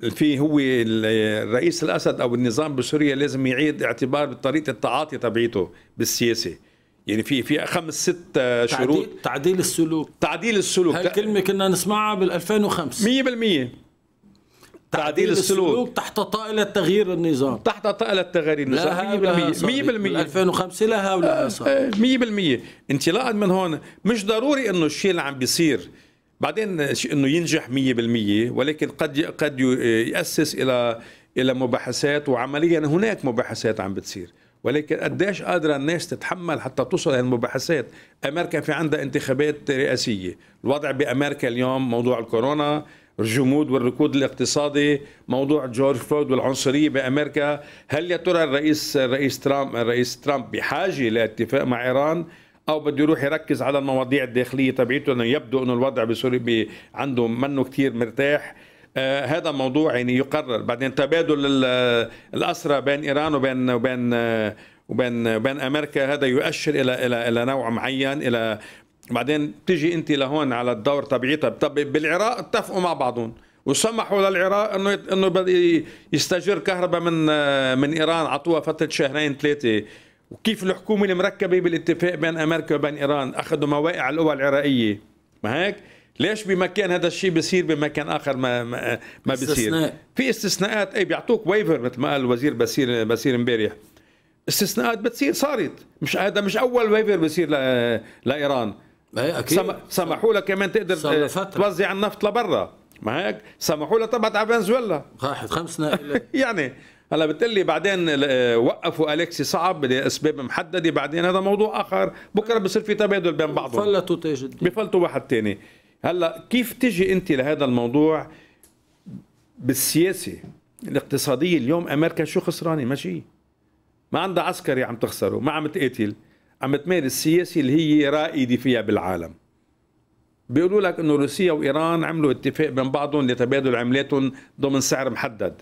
في هو الرئيس الاسد او النظام بسوريا لازم يعيد اعتبار طريقه التعاطي تبعيته بالسياسه يعني في في خمس ست شروط تعديل, تعديل السلوك تعديل السلوك هالكلمه كنا نسمعها بال 2005 100% تعديل السلوك. السلوك تحت طائلة تغيير النظام تحت طائلة تغيير النظام 100% 100% 2005 لها هاولها صار 100% آه، انطلاقا من هون مش ضروري انه الشيء اللي عم بيصير بعدين انه ينجح 100% ولكن قد قد ياسس الى الى مباحثات وعمليا هناك مباحثات عم بتصير ولكن قديش قادرة الناس تتحمل حتى توصل المباحثات أمريكا في عندها انتخابات رئاسية الوضع بأمريكا اليوم موضوع الكورونا الجمود والركود الاقتصادي موضوع جورج فلويد والعنصرية بأمريكا هل يا ترى الرئيس الرئيس ترامب الرئيس ترامب بحاجة لاتفاق مع إيران او بده يروح يركز على المواضيع الداخليه تبعيته انه يبدو انه الوضع بسوريا عنده منه كثير مرتاح آه هذا موضوع يعني يقرر بعدين تبادل الاسرى بين ايران وبين وبين آه، وبين وبين امريكا هذا يؤشر الى الى الى نوع معين الى بعدين بتيجي انت لهون على الدور تبعيتها طب بالعراق اتفقوا مع بعضهم وسمحوا للعراق انه انه يستجر كهرباء من آه، من ايران عطوها فتره شهرين ثلاثه وكيف الحكومة المركبة بالاتفاق بين أمريكا وبين إيران أخذوا مواقع القوى العراقية ما هيك؟ ليش بمكان هذا الشيء بصير بمكان اخر ما ما, ما بصير في استثناءات اي بيعطوك ويفر مثل ما قال الوزير بسير بسير امبارح استثناءات بتصير صارت مش هذا مش اول ويفر بصير لايران اي اكيد سم... سمحوا لها كمان تقدر توزع النفط لبرا ما هيك سمحوا لها طبعا على فنزويلا واحد خمسنا <laughs> يعني هلا بتقلي بعدين آه، وقفوا اليكسي صعب لاسباب محدده بعدين هذا موضوع اخر بكره بصير في تبادل بين بعضهم فلتوا تاجد بفلتوا واحد ثاني هلا كيف تجي انت لهذا الموضوع بالسياسه الاقتصاديه اليوم امريكا شو خسرانه ما شيء ما عندها عسكري عم تخسره ما عم تقاتل عم تمارس السياسه اللي هي رائده فيها بالعالم بيقولوا لك انه روسيا وايران عملوا اتفاق بين بعضهم لتبادل عملاتهم ضمن سعر محدد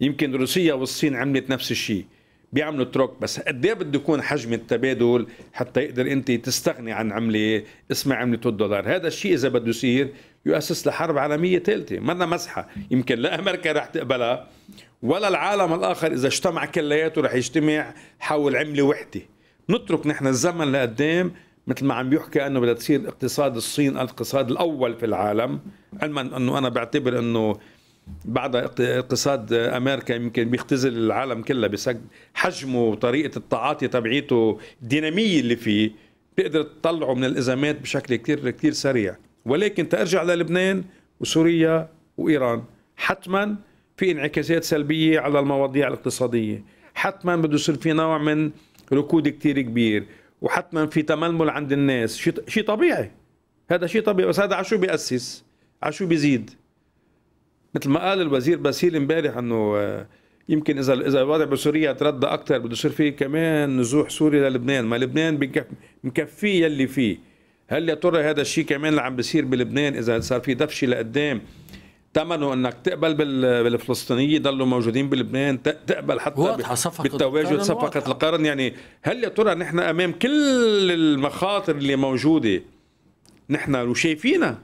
يمكن روسيا والصين عملت نفس الشيء بيعملوا تروك بس قد ايه بده يكون حجم التبادل حتى يقدر انت تستغني عن عمله اسمها عمله الدولار هذا الشيء اذا بده يصير يؤسس لحرب عالميه ثالثه منا مسحه يمكن لا امريكا رح تقبلها ولا العالم الاخر اذا اجتمع كلياته رح يجتمع حول عمله وحده نترك نحن الزمن لقدام مثل ما عم يحكى انه بدها تصير اقتصاد الصين الاقتصاد الاول في العالم علما انه انا بعتبر انه بعد اقتصاد امريكا يمكن بيختزل العالم كله بس حجمه وطريقه التعاطي تبعيته الديناميه اللي فيه بتقدر تطلعه من الازمات بشكل كثير كثير سريع ولكن ترجع للبنان وسوريا وايران حتما في انعكاسات سلبيه على المواضيع الاقتصاديه حتما بده يصير في نوع من ركود كثير كبير وحتما في تململ عند الناس شيء شي طبيعي هذا شيء طبيعي بس هذا على شو بيأسس على شو بيزيد مثل ما قال الوزير باسيل امبارح انه آه، يمكن اذا اذا الوضع بسوريا تردى اكثر بده يصير في كمان نزوح سوري للبنان ما لبنان مكفيه يلي فيه هل يا ترى هذا الشيء كمان اللي عم بيصير بلبنان اذا صار في دفشه لقدام ثمنه انك تقبل بالفلسطينيه يضلوا موجودين بلبنان تقبل حتى بالتواجد صفقه القرن يعني هل يا ترى نحن امام كل المخاطر اللي موجوده نحن وشايفينها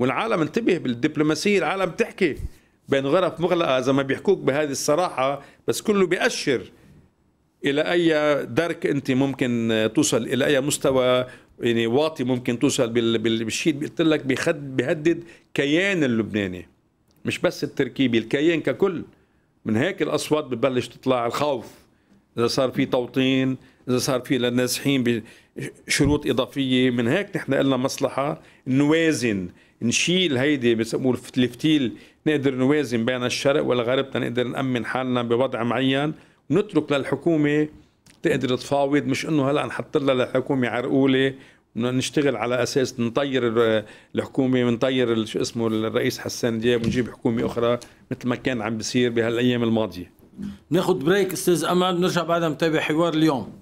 والعالم انتبه بالدبلوماسيه العالم بتحكي بين غرف مغلقه اذا ما بيحكوك بهذه الصراحه بس كله بيأشر الى اي درك انت ممكن توصل الى اي مستوى يعني واطي ممكن توصل بالشيء قلت لك بيخد بيهدد كيان اللبناني مش بس التركيبي الكيان ككل من هيك الاصوات بتبلش تطلع الخوف اذا صار في توطين اذا صار في للنازحين بشروط اضافيه من هيك نحن قلنا مصلحه نوازن نشيل هيدي بسموه الفتيل نقدر نوازن بين الشرق والغرب تنقدر نامن حالنا بوضع معين ونترك للحكومه تقدر تفاوض مش انه هلا نحط لها الحكومه عرقوله نشتغل على اساس نطير الحكومه ونطير شو اسمه الرئيس حسان دياب ونجيب حكومه اخرى مثل ما كان عم بيصير بهالايام الماضيه ناخذ بريك استاذ امل نرجع بعدها نتابع حوار اليوم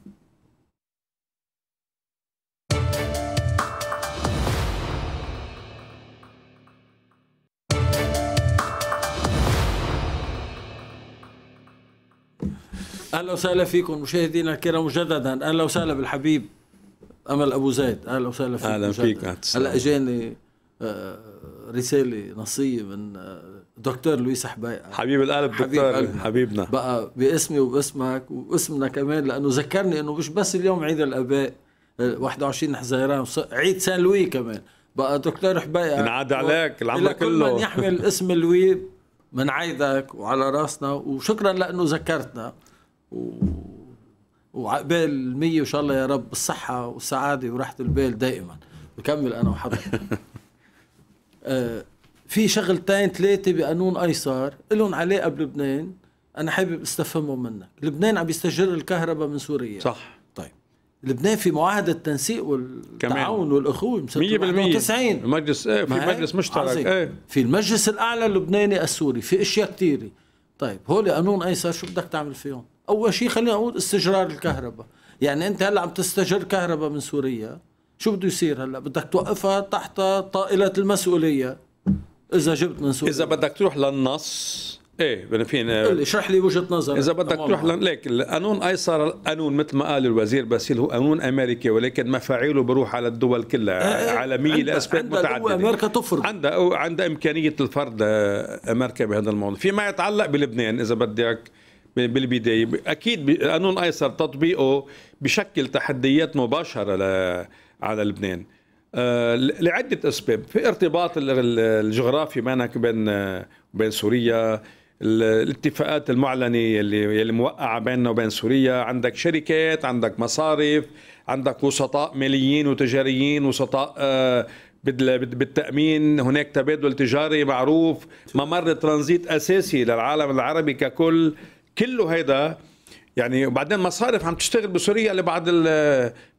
اهلا وسهلا فيكم مشاهدينا الكرام مجددا اهلا وسهلا بالحبيب امل ابو زيد اهلا وسهلا فيك اهلا فيك هلا اجاني آه، رساله نصيه من آه، دكتور لويس حبيقه حبيب القلب حبيب دكتور قلبنا. حبيبنا بقى باسمي وباسمك واسمنا كمان لانه ذكرني انه مش بس اليوم عيد الاباء 21 آه، حزيران عيد سان لوي كمان بقى دكتور حبيقه انعاد عليك العمر كله كل من يحمل اسم لوي من عيدك وعلى راسنا وشكرا لانه ذكرتنا و... وعقبال المية وإن شاء الله يا رب بالصحة والسعادة وراحة البال دائما بكمل أنا وحضرتك <laughs> آه في شغلتين ثلاثة بقانون أيسر لهم علاقة بلبنان أنا حابب استفهمهم منك لبنان عم يستجر الكهرباء من سوريا صح طيب لبنان في معاهدة تنسيق والتعاون كمان. والأخوة مية بالمية مجلس ايه في مجلس مشترك ايه في المجلس الأعلى اللبناني السوري في أشياء كثيرة طيب هولي قانون أيسر شو بدك تعمل فيهم؟ اول شيء خلينا نقول استجرار الكهرباء يعني انت هلا عم تستجر كهرباء من سوريا شو بده يصير هلا بدك توقفها تحت طائله المسؤوليه اذا جبت من سوريا اذا بدك تروح للنص ايه يعني فينا اشرح لي وجهه نظرك اذا بدك تروح لن... ليك القانون ايسر القانون مثل ما قال الوزير باسيل هو قانون امريكي ولكن مفاعيله بروح على الدول كلها ايه عالميه عند... لاسباب متعدده امريكا تفرض عندها عندها امكانيه الفرض آه، امريكا بهذا الموضوع فيما يتعلق بلبنان اذا بدك بالبدايه اكيد قانون ايسر تطبيقه بشكل تحديات مباشره على لبنان آه، لعده اسباب في ارتباط الجغرافي بينك بين آه، بين سوريا الاتفاقات المعلنه اللي اللي موقعه بيننا وبين سوريا عندك شركات عندك مصارف عندك وسطاء ماليين وتجاريين وسطاء آه، بالتامين هناك تبادل تجاري معروف ممر ترانزيت اساسي للعالم العربي ككل كله هيدا يعني وبعدين مصارف عم تشتغل بسوريا لبعض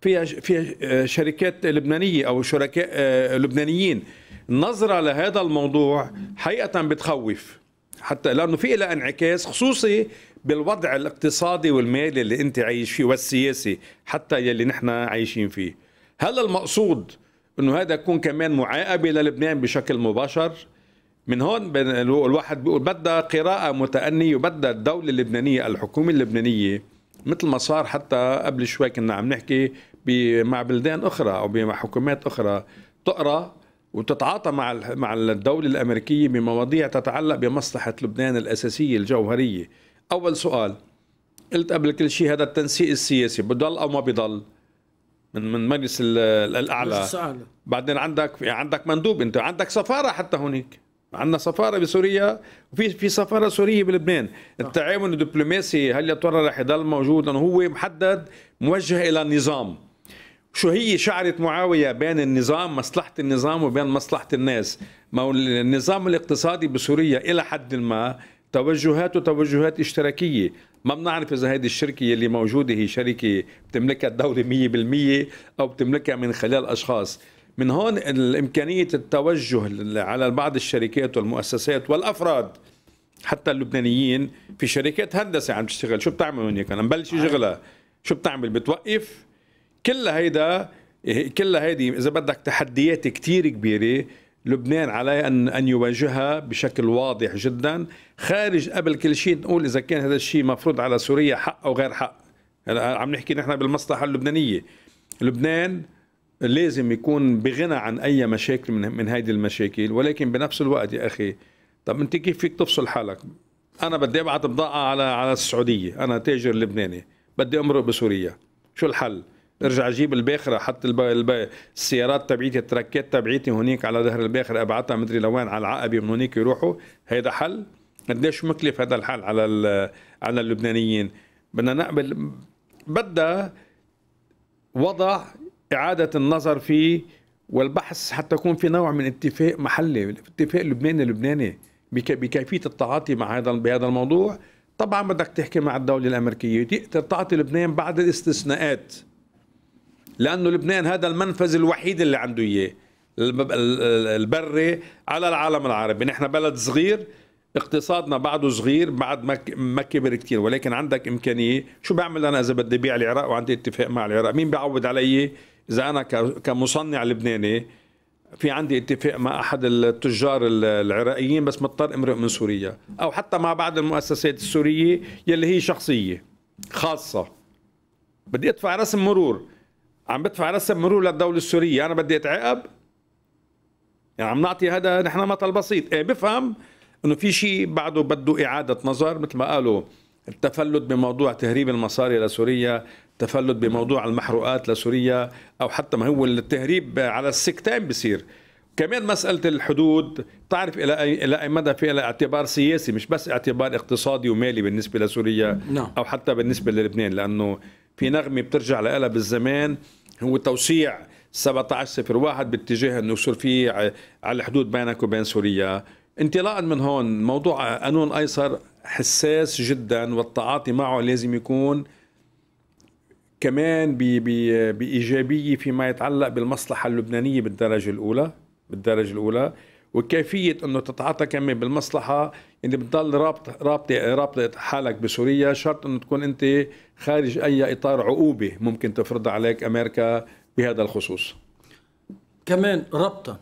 فيها فيها آه، شركات لبنانيه او شركاء آه، لبنانيين النظره لهذا الموضوع حقيقه بتخوف حتى لانه في لها انعكاس خصوصي بالوضع الاقتصادي والمالي اللي انت عايش فيه والسياسي حتى يلي نحن عايشين فيه هل المقصود انه هذا يكون كمان معاقبه للبنان بشكل مباشر من هون الواحد بيقول بدها قراءة متأنية وبدها الدولة اللبنانية الحكومة اللبنانية مثل ما صار حتى قبل شوي كنا عم نحكي مع بلدان أخرى أو مع حكومات أخرى تقرأ وتتعاطى مع مع الدولة الأمريكية بمواضيع تتعلق بمصلحة لبنان الأساسية الجوهرية أول سؤال قلت قبل كل شيء هذا التنسيق السياسي بضل أو ما بضل من من مجلس الأعلى بعدين عندك عندك مندوب أنت عندك سفارة حتى هناك عندنا سفاره بسوريا وفي في سفاره سوريه بلبنان آه. التعاون الدبلوماسي هل يا ترى رح يضل موجود لانه هو محدد موجه الى النظام شو هي شعرة معاوية بين النظام مصلحة النظام وبين مصلحة الناس ما النظام الاقتصادي بسوريا إلى حد ما توجهاته توجهات اشتراكية ما بنعرف إذا هذه الشركة اللي موجودة هي شركة بتملكها الدولة 100% أو بتملكها من خلال أشخاص من هون الإمكانية التوجه على بعض الشركات والمؤسسات والأفراد حتى اللبنانيين في شركات هندسة عم تشتغل شو بتعمل من هيك نبلش شغلة آه. شغلها شو بتعمل بتوقف كل هيدا كل هيدي إذا بدك تحديات كتير كبيرة لبنان عليه أن أن يواجهها بشكل واضح جدا خارج قبل كل شيء نقول إذا كان هذا الشيء مفروض على سوريا حق أو غير حق عم نحكي نحن بالمصلحة اللبنانية لبنان لازم يكون بغنى عن اي مشاكل من من هيدي المشاكل ولكن بنفس الوقت يا اخي طب انت كيف فيك تفصل حالك انا بدي ابعت بضاعه على على السعوديه انا تاجر لبناني بدي امرق بسوريا شو الحل ارجع اجيب الباخره حط الب... الب... السيارات تبعيتي التركات تبعيتي هونيك على ظهر الباخره ابعتها مدري لوين على العقبه من هونيك يروحوا هيدا حل قديش مكلف هذا الحل على ال... على اللبنانيين بدنا نقبل بدها وضع إعادة النظر فيه والبحث حتى يكون في نوع من اتفاق محلي اتفاق لبناني لبناني بكيفية التعاطي مع هذا بهذا الموضوع طبعا بدك تحكي مع الدولة الأمريكية تقدر تعطي لبنان بعض الاستثناءات لأنه لبنان هذا المنفذ الوحيد اللي عنده إياه البري على العالم العربي نحن بلد صغير اقتصادنا بعده صغير بعد ما ما كبر كثير ولكن عندك امكانيه شو بعمل انا اذا بدي بيع العراق وعندي اتفاق مع العراق مين بيعوض علي اذا انا كمصنع لبناني في عندي اتفاق مع احد التجار العراقيين بس مضطر امرق من سوريا او حتى مع بعض المؤسسات السوريه يلي هي شخصيه خاصه بدي ادفع رسم مرور عم بدفع رسم مرور للدوله السوريه انا بدي اتعاقب يعني عم نعطي هذا نحن مثل بسيط ايه بفهم انه في شيء بعده بده اعاده نظر مثل ما قالوا التفلت بموضوع تهريب المصاري لسوريا تفلت بموضوع المحروقات لسوريا او حتى ما هو التهريب على السكتين بصير كمان مسألة الحدود تعرف إلى أي, إلى أي مدى في اعتبار سياسي مش بس اعتبار اقتصادي ومالي بالنسبة لسوريا نعم. أو حتى بالنسبة للبنان لأنه في نغمة بترجع لها بالزمان هو توسيع 1701 باتجاه أنه يصير في على الحدود بينك وبين سوريا انطلاقا من هون موضوع قانون أيسر حساس جدا والتعاطي معه لازم يكون كمان بإيجابية فيما يتعلق بالمصلحة اللبنانية بالدرجة الأولى بالدرجة الأولى وكيفية أنه تتعاطى كمان بالمصلحة اللي يعني بتضل رابط رابطة رابطة حالك بسوريا شرط أنه تكون أنت خارج أي إطار عقوبة ممكن تفرضها عليك أمريكا بهذا الخصوص كمان ربطا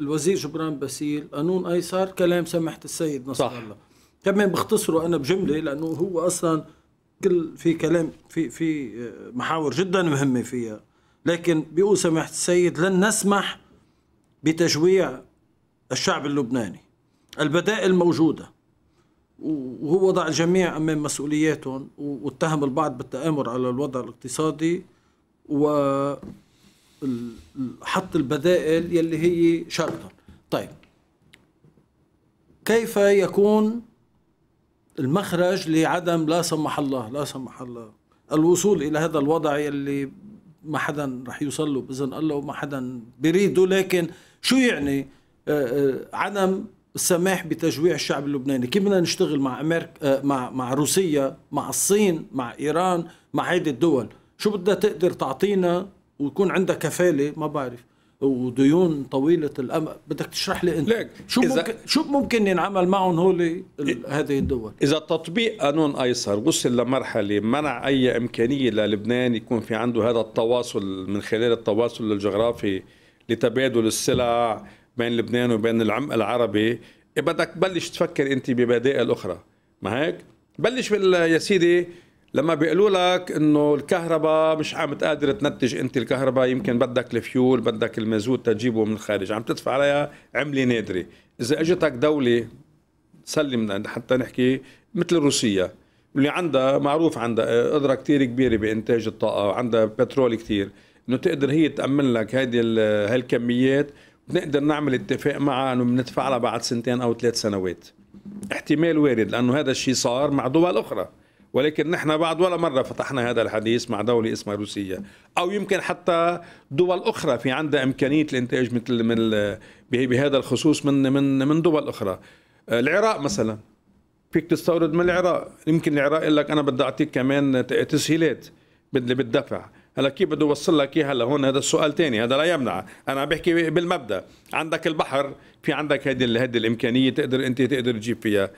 الوزير جبران باسيل قانون أيسر كلام سمحت السيد نصر صح. الله كمان بختصره أنا بجملة لأنه هو أصلاً كل في كلام في في آه، محاور جدا مهمه فيها لكن بيقول سماحه السيد لن نسمح بتجويع الشعب اللبناني البدائل موجوده وهو وضع الجميع امام مسؤولياتهم واتهم البعض بالتامر على الوضع الاقتصادي و حط البدائل يلي هي شرطة طيب كيف يكون المخرج لعدم لا سمح الله لا سمح الله الوصول الى هذا الوضع اللي ما حدا رح يوصل له باذن الله وما حدا بريده لكن شو يعني آه، آه، عدم السماح بتجويع الشعب اللبناني كيف بدنا نشتغل مع امريكا آه، مع مع روسيا مع الصين مع ايران مع هيدي الدول شو بدها تقدر تعطينا ويكون عندها كفاله ما بعرف وديون طويله الامد بدك تشرح لي انت ليك. شو ممكن شو ممكن ينعمل معهم هول هذه الدول اذا تطبيق قانون ايسر وصل لمرحله منع اي امكانيه للبنان يكون في عنده هذا التواصل من خلال التواصل الجغرافي لتبادل السلع بين لبنان وبين العمق العربي إيه بدك تبلش تفكر انت ببدائل اخرى ما هيك بلش بال يا سيدي لما بيقولوا لك انه الكهرباء مش عم تقدر تنتج انت الكهرباء يمكن بدك الفيول بدك المازوت تجيبه من الخارج عم تدفع عليها عمله نادره اذا اجتك دوله سلمنا حتى نحكي مثل روسيا اللي عندها معروف عندها قدره كثير كبيره بانتاج الطاقه وعندها بترول كثير انه تقدر هي تامن لك هذه هالكميات بنقدر نعمل اتفاق معها انه بندفع لها بعد سنتين او ثلاث سنوات احتمال وارد لانه هذا الشيء صار مع دول اخرى ولكن نحن بعد ولا مرة فتحنا هذا الحديث مع دولة اسمها روسيا أو يمكن حتى دول أخرى في عندها إمكانية الإنتاج مثل من بهذا الخصوص من من من دول أخرى آه، العراق مثلا فيك تستورد من العراق يمكن العراق يقول لك أنا بدي أعطيك كمان تسهيلات بالدفع هلا كيف بده يوصل لك اياها لهون هذا السؤال تاني هذا لا يمنع انا عم بحكي بالمبدا عندك البحر في عندك هذه هذه الامكانيه تقدر انت تقدر تجيب فيها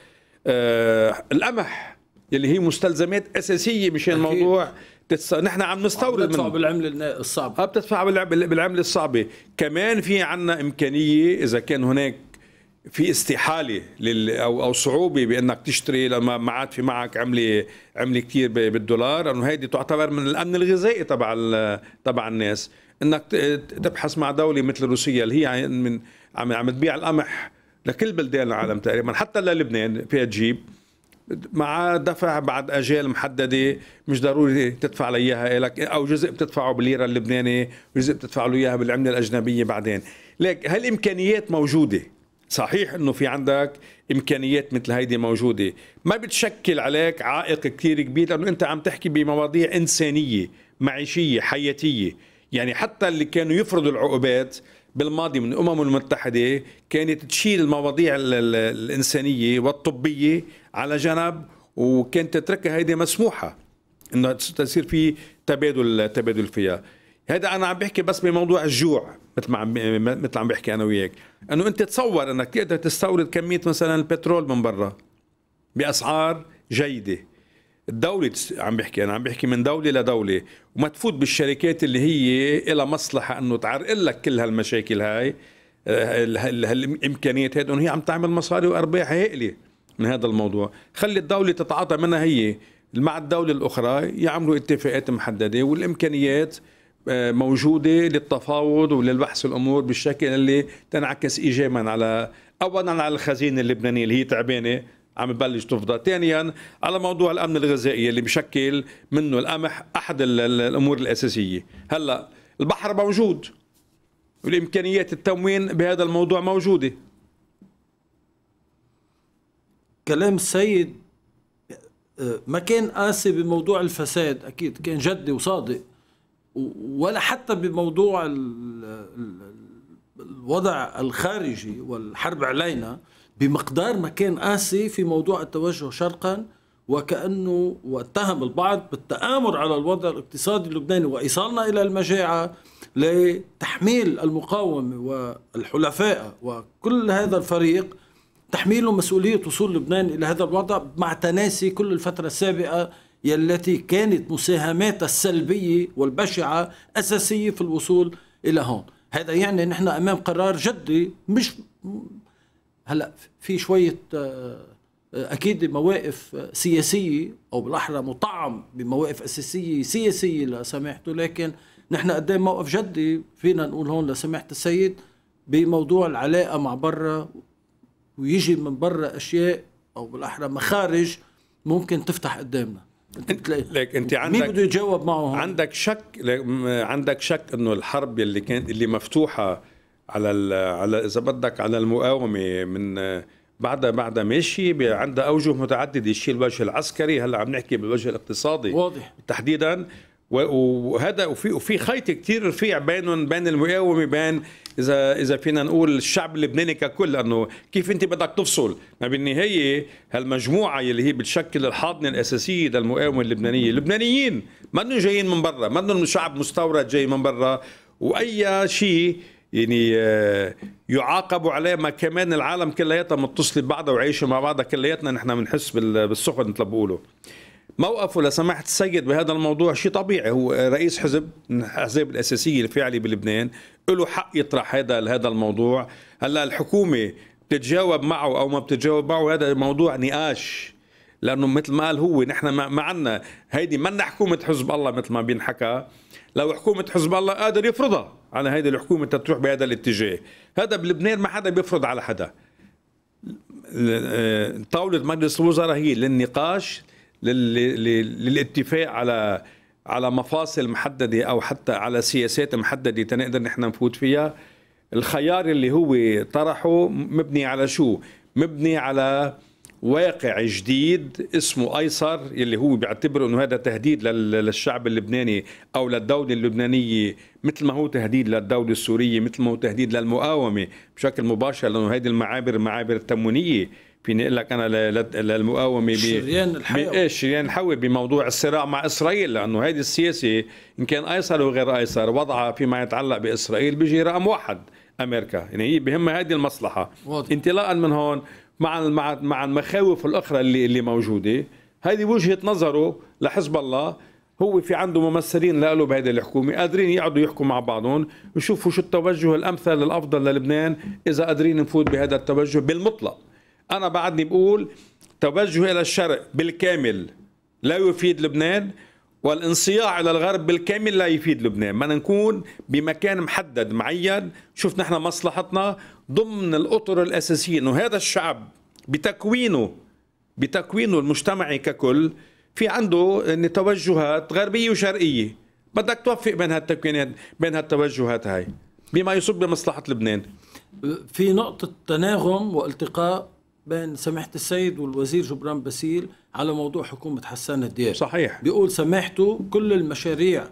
آه القمح يلي هي مستلزمات اساسيه مشان موضوع تتص... نحن عم نستورد من بالعمل الصعبه اه بتدفع بالعمله الصعبه كمان في عنا امكانيه اذا كان هناك في استحاله لل او او صعوبه بانك تشتري لما ما عاد في معك عمله عمله كثير بالدولار لانه هيدي تعتبر من الامن الغذائي تبع تبع الناس انك تبحث مع دوله مثل روسيا اللي هي من عم عم تبيع القمح لكل بلدان العالم تقريبا حتى للبنان فيها تجيب مع دفع بعد اجال محدده مش ضروري تدفع لها اياها لك او جزء بتدفعه بالليره اللبنانيه وجزء بتدفع له اياها بالعمله الاجنبيه بعدين ليك هالامكانيات موجوده صحيح انه في عندك امكانيات مثل هيدي موجوده ما بتشكل عليك عائق كثير كبير لانه انت عم تحكي بمواضيع انسانيه معيشيه حياتيه يعني حتى اللي كانوا يفرضوا العقوبات بالماضي من الامم المتحده كانت تشيل المواضيع الانسانيه والطبيه على جنب وكانت تتركها هيدي مسموحه انه تصير في تبادل تبادل فيها هذا انا عم بحكي بس بموضوع الجوع مثل ما عم مثل عم بحكي انا وياك انه انت تصور انك تقدر تستورد كميه مثلا البترول من برا باسعار جيده الدولة عم بحكي أنا عم بحكي من دولة لدولة وما تفوت بالشركات اللي هي إلى مصلحة أنه تعرقل لك كل هالمشاكل هاي آه، هالإمكانيات هاي أنه هي عم تعمل مصاري وأرباح هائلة من هذا الموضوع خلي الدولة تتعاطى منها هي مع الدولة الأخرى يعملوا اتفاقات محددة والإمكانيات آه، موجودة للتفاوض وللبحث الأمور بالشكل اللي تنعكس إيجابا على أولا على الخزينة اللبنانية اللي هي تعبانة عم ببلش تفضى ثانيا على موضوع الأمن الغذائي اللي بشكل منه القمح أحد الأمور الأساسية هلأ البحر موجود والإمكانيات التموين بهذا الموضوع موجودة كلام السيد ما كان قاسي بموضوع الفساد اكيد كان جدي وصادق ولا حتى بموضوع الوضع الخارجي والحرب علينا بمقدار ما كان قاسي في موضوع التوجه شرقا وكانه واتهم البعض بالتآمر على الوضع الاقتصادي اللبناني وايصالنا الى المجاعه لتحميل المقاومه والحلفاء وكل هذا الفريق تحميله مسؤولية وصول لبنان إلى هذا الوضع مع تناسي كل الفترة السابقة التي كانت مساهماتها السلبية والبشعة أساسية في الوصول إلى هون هذا يعني نحن أمام قرار جدي مش هلا في شوية آه، آه، أكيد مواقف سياسية أو بالأحرى مطعم بمواقف أساسية سياسية لا سمحته لكن نحن قدام موقف جدي فينا نقول هون لسماحه السيد بموضوع العلاقة مع برا ويجي من برا اشياء او بالاحرى مخارج ممكن تفتح قدامنا انت ليك انت عندك مين بده يتجاوب معه هون؟ عندك شك عندك شك انه الحرب اللي كانت اللي مفتوحه على على اذا بدك على المقاومه من بعدها بعدها ماشي عندها اوجه متعدده الشيء الوجه العسكري هلا عم نحكي بالوجه الاقتصادي واضح تحديدا وهذا وفي وفي خيط كثير رفيع بينهم بين المقاومه بين اذا اذا فينا نقول الشعب اللبناني ككل انه كيف انت بدك تفصل ما بالنهايه هالمجموعه اللي هي بتشكل الحاضنه الاساسيه للمقاومه اللبنانيه اللبنانيين ما جايين من برا ما شعب مستورد جاي من برا واي شيء يعني آه، يعاقبوا عليه ما كمان العالم كلياتها متصله ببعضها وعايشه مع بعضها كلياتنا نحن بنحس بالسخن مثل ما بقولوا موقفه لو سمحت السيد بهذا الموضوع شيء طبيعي هو رئيس حزب من الاحزاب الاساسيه الفعلي بلبنان له حق يطرح هذا هذا الموضوع هلا الحكومه بتتجاوب معه او ما بتتجاوب معه هذا موضوع نقاش لانه مثل ما قال هو نحن ما عندنا هيدي منا حكومه حزب الله مثل ما بينحكى لو حكومه حزب الله قادر يفرضها على هيدي الحكومه تروح بهذا الاتجاه هذا بلبنان ما حدا بيفرض على حدا آه، طاوله مجلس الوزراء هي للنقاش للاتفاق على على مفاصل محدده او حتى على سياسات محدده تنقدر نحن نفوت فيها الخيار اللي هو طرحه مبني على شو مبني على واقع جديد اسمه ايسر اللي هو بيعتبر انه هذا تهديد للشعب اللبناني او للدوله اللبنانيه مثل ما هو تهديد للدوله السوريه مثل ما هو تهديد للمقاومه بشكل مباشر لانه هذه المعابر معابر تموينيه فيني اقول لك انا للمقاومه ب شريان الحيوي ايه شريان الحوي بموضوع الصراع مع اسرائيل لانه هيدي السياسه ان كان ايسر وغير ايسر وضعها فيما يتعلق باسرائيل بيجي رقم واحد امريكا يعني هي بهمها هذه المصلحه واضح. انطلاقا من هون مع مع مع المخاوف الاخرى اللي اللي موجوده هذه وجهه نظره لحزب الله هو في عنده ممثلين له بهذه الحكومه قادرين يقعدوا يحكوا مع بعضهم ويشوفوا شو التوجه الامثل الافضل للبنان اذا قادرين نفوت بهذا التوجه بالمطلق أنا بعدني بقول توجه إلى الشرق بالكامل لا يفيد لبنان والانصياع الى الغرب بالكامل لا يفيد لبنان بدنا نكون بمكان محدد معين شوف نحن مصلحتنا ضمن الاطر الاساسيه انه هذا الشعب بتكوينه بتكوينه المجتمعي ككل في عنده إن يعني توجهات غربيه وشرقيه بدك توفق بين هالتكوينات بين هالتوجهات هاي بما يصب بمصلحه لبنان في نقطه تناغم والتقاء بين سماحة السيد والوزير جبران باسيل على موضوع حكومة حسان الدير صحيح بيقول سماحته كل المشاريع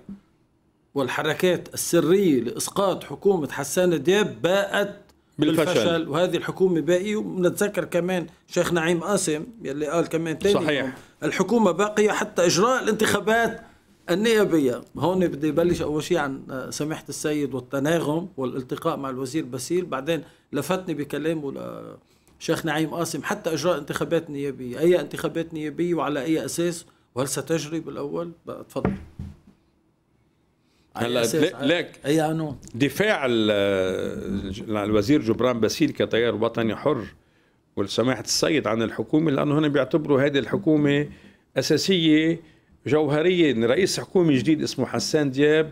والحركات السرية لإسقاط حكومة حسان الدياب باءت بالفشل, بالفشل وهذه الحكومة باقية ونتذكر كمان شيخ نعيم قاسم يلي قال كمان تاني صحيح الحكومة باقية حتى إجراء الانتخابات النيابية هون بدي بلش أول شيء عن سماحة السيد والتناغم والالتقاء مع الوزير باسيل بعدين لفتني بكلامه شيخ نعيم قاسم حتى اجراء انتخابات نيابيه اي انتخابات نيابيه وعلى اي اساس وهل ستجري بالاول بقى تفضل هلا ليك اي قانون دفاع الوزير جبران باسيل كتيار وطني حر والسماحة السيد عن الحكومة لأنه هنا بيعتبروا هذه الحكومة أساسية جوهرية إن رئيس حكومة جديد اسمه حسان دياب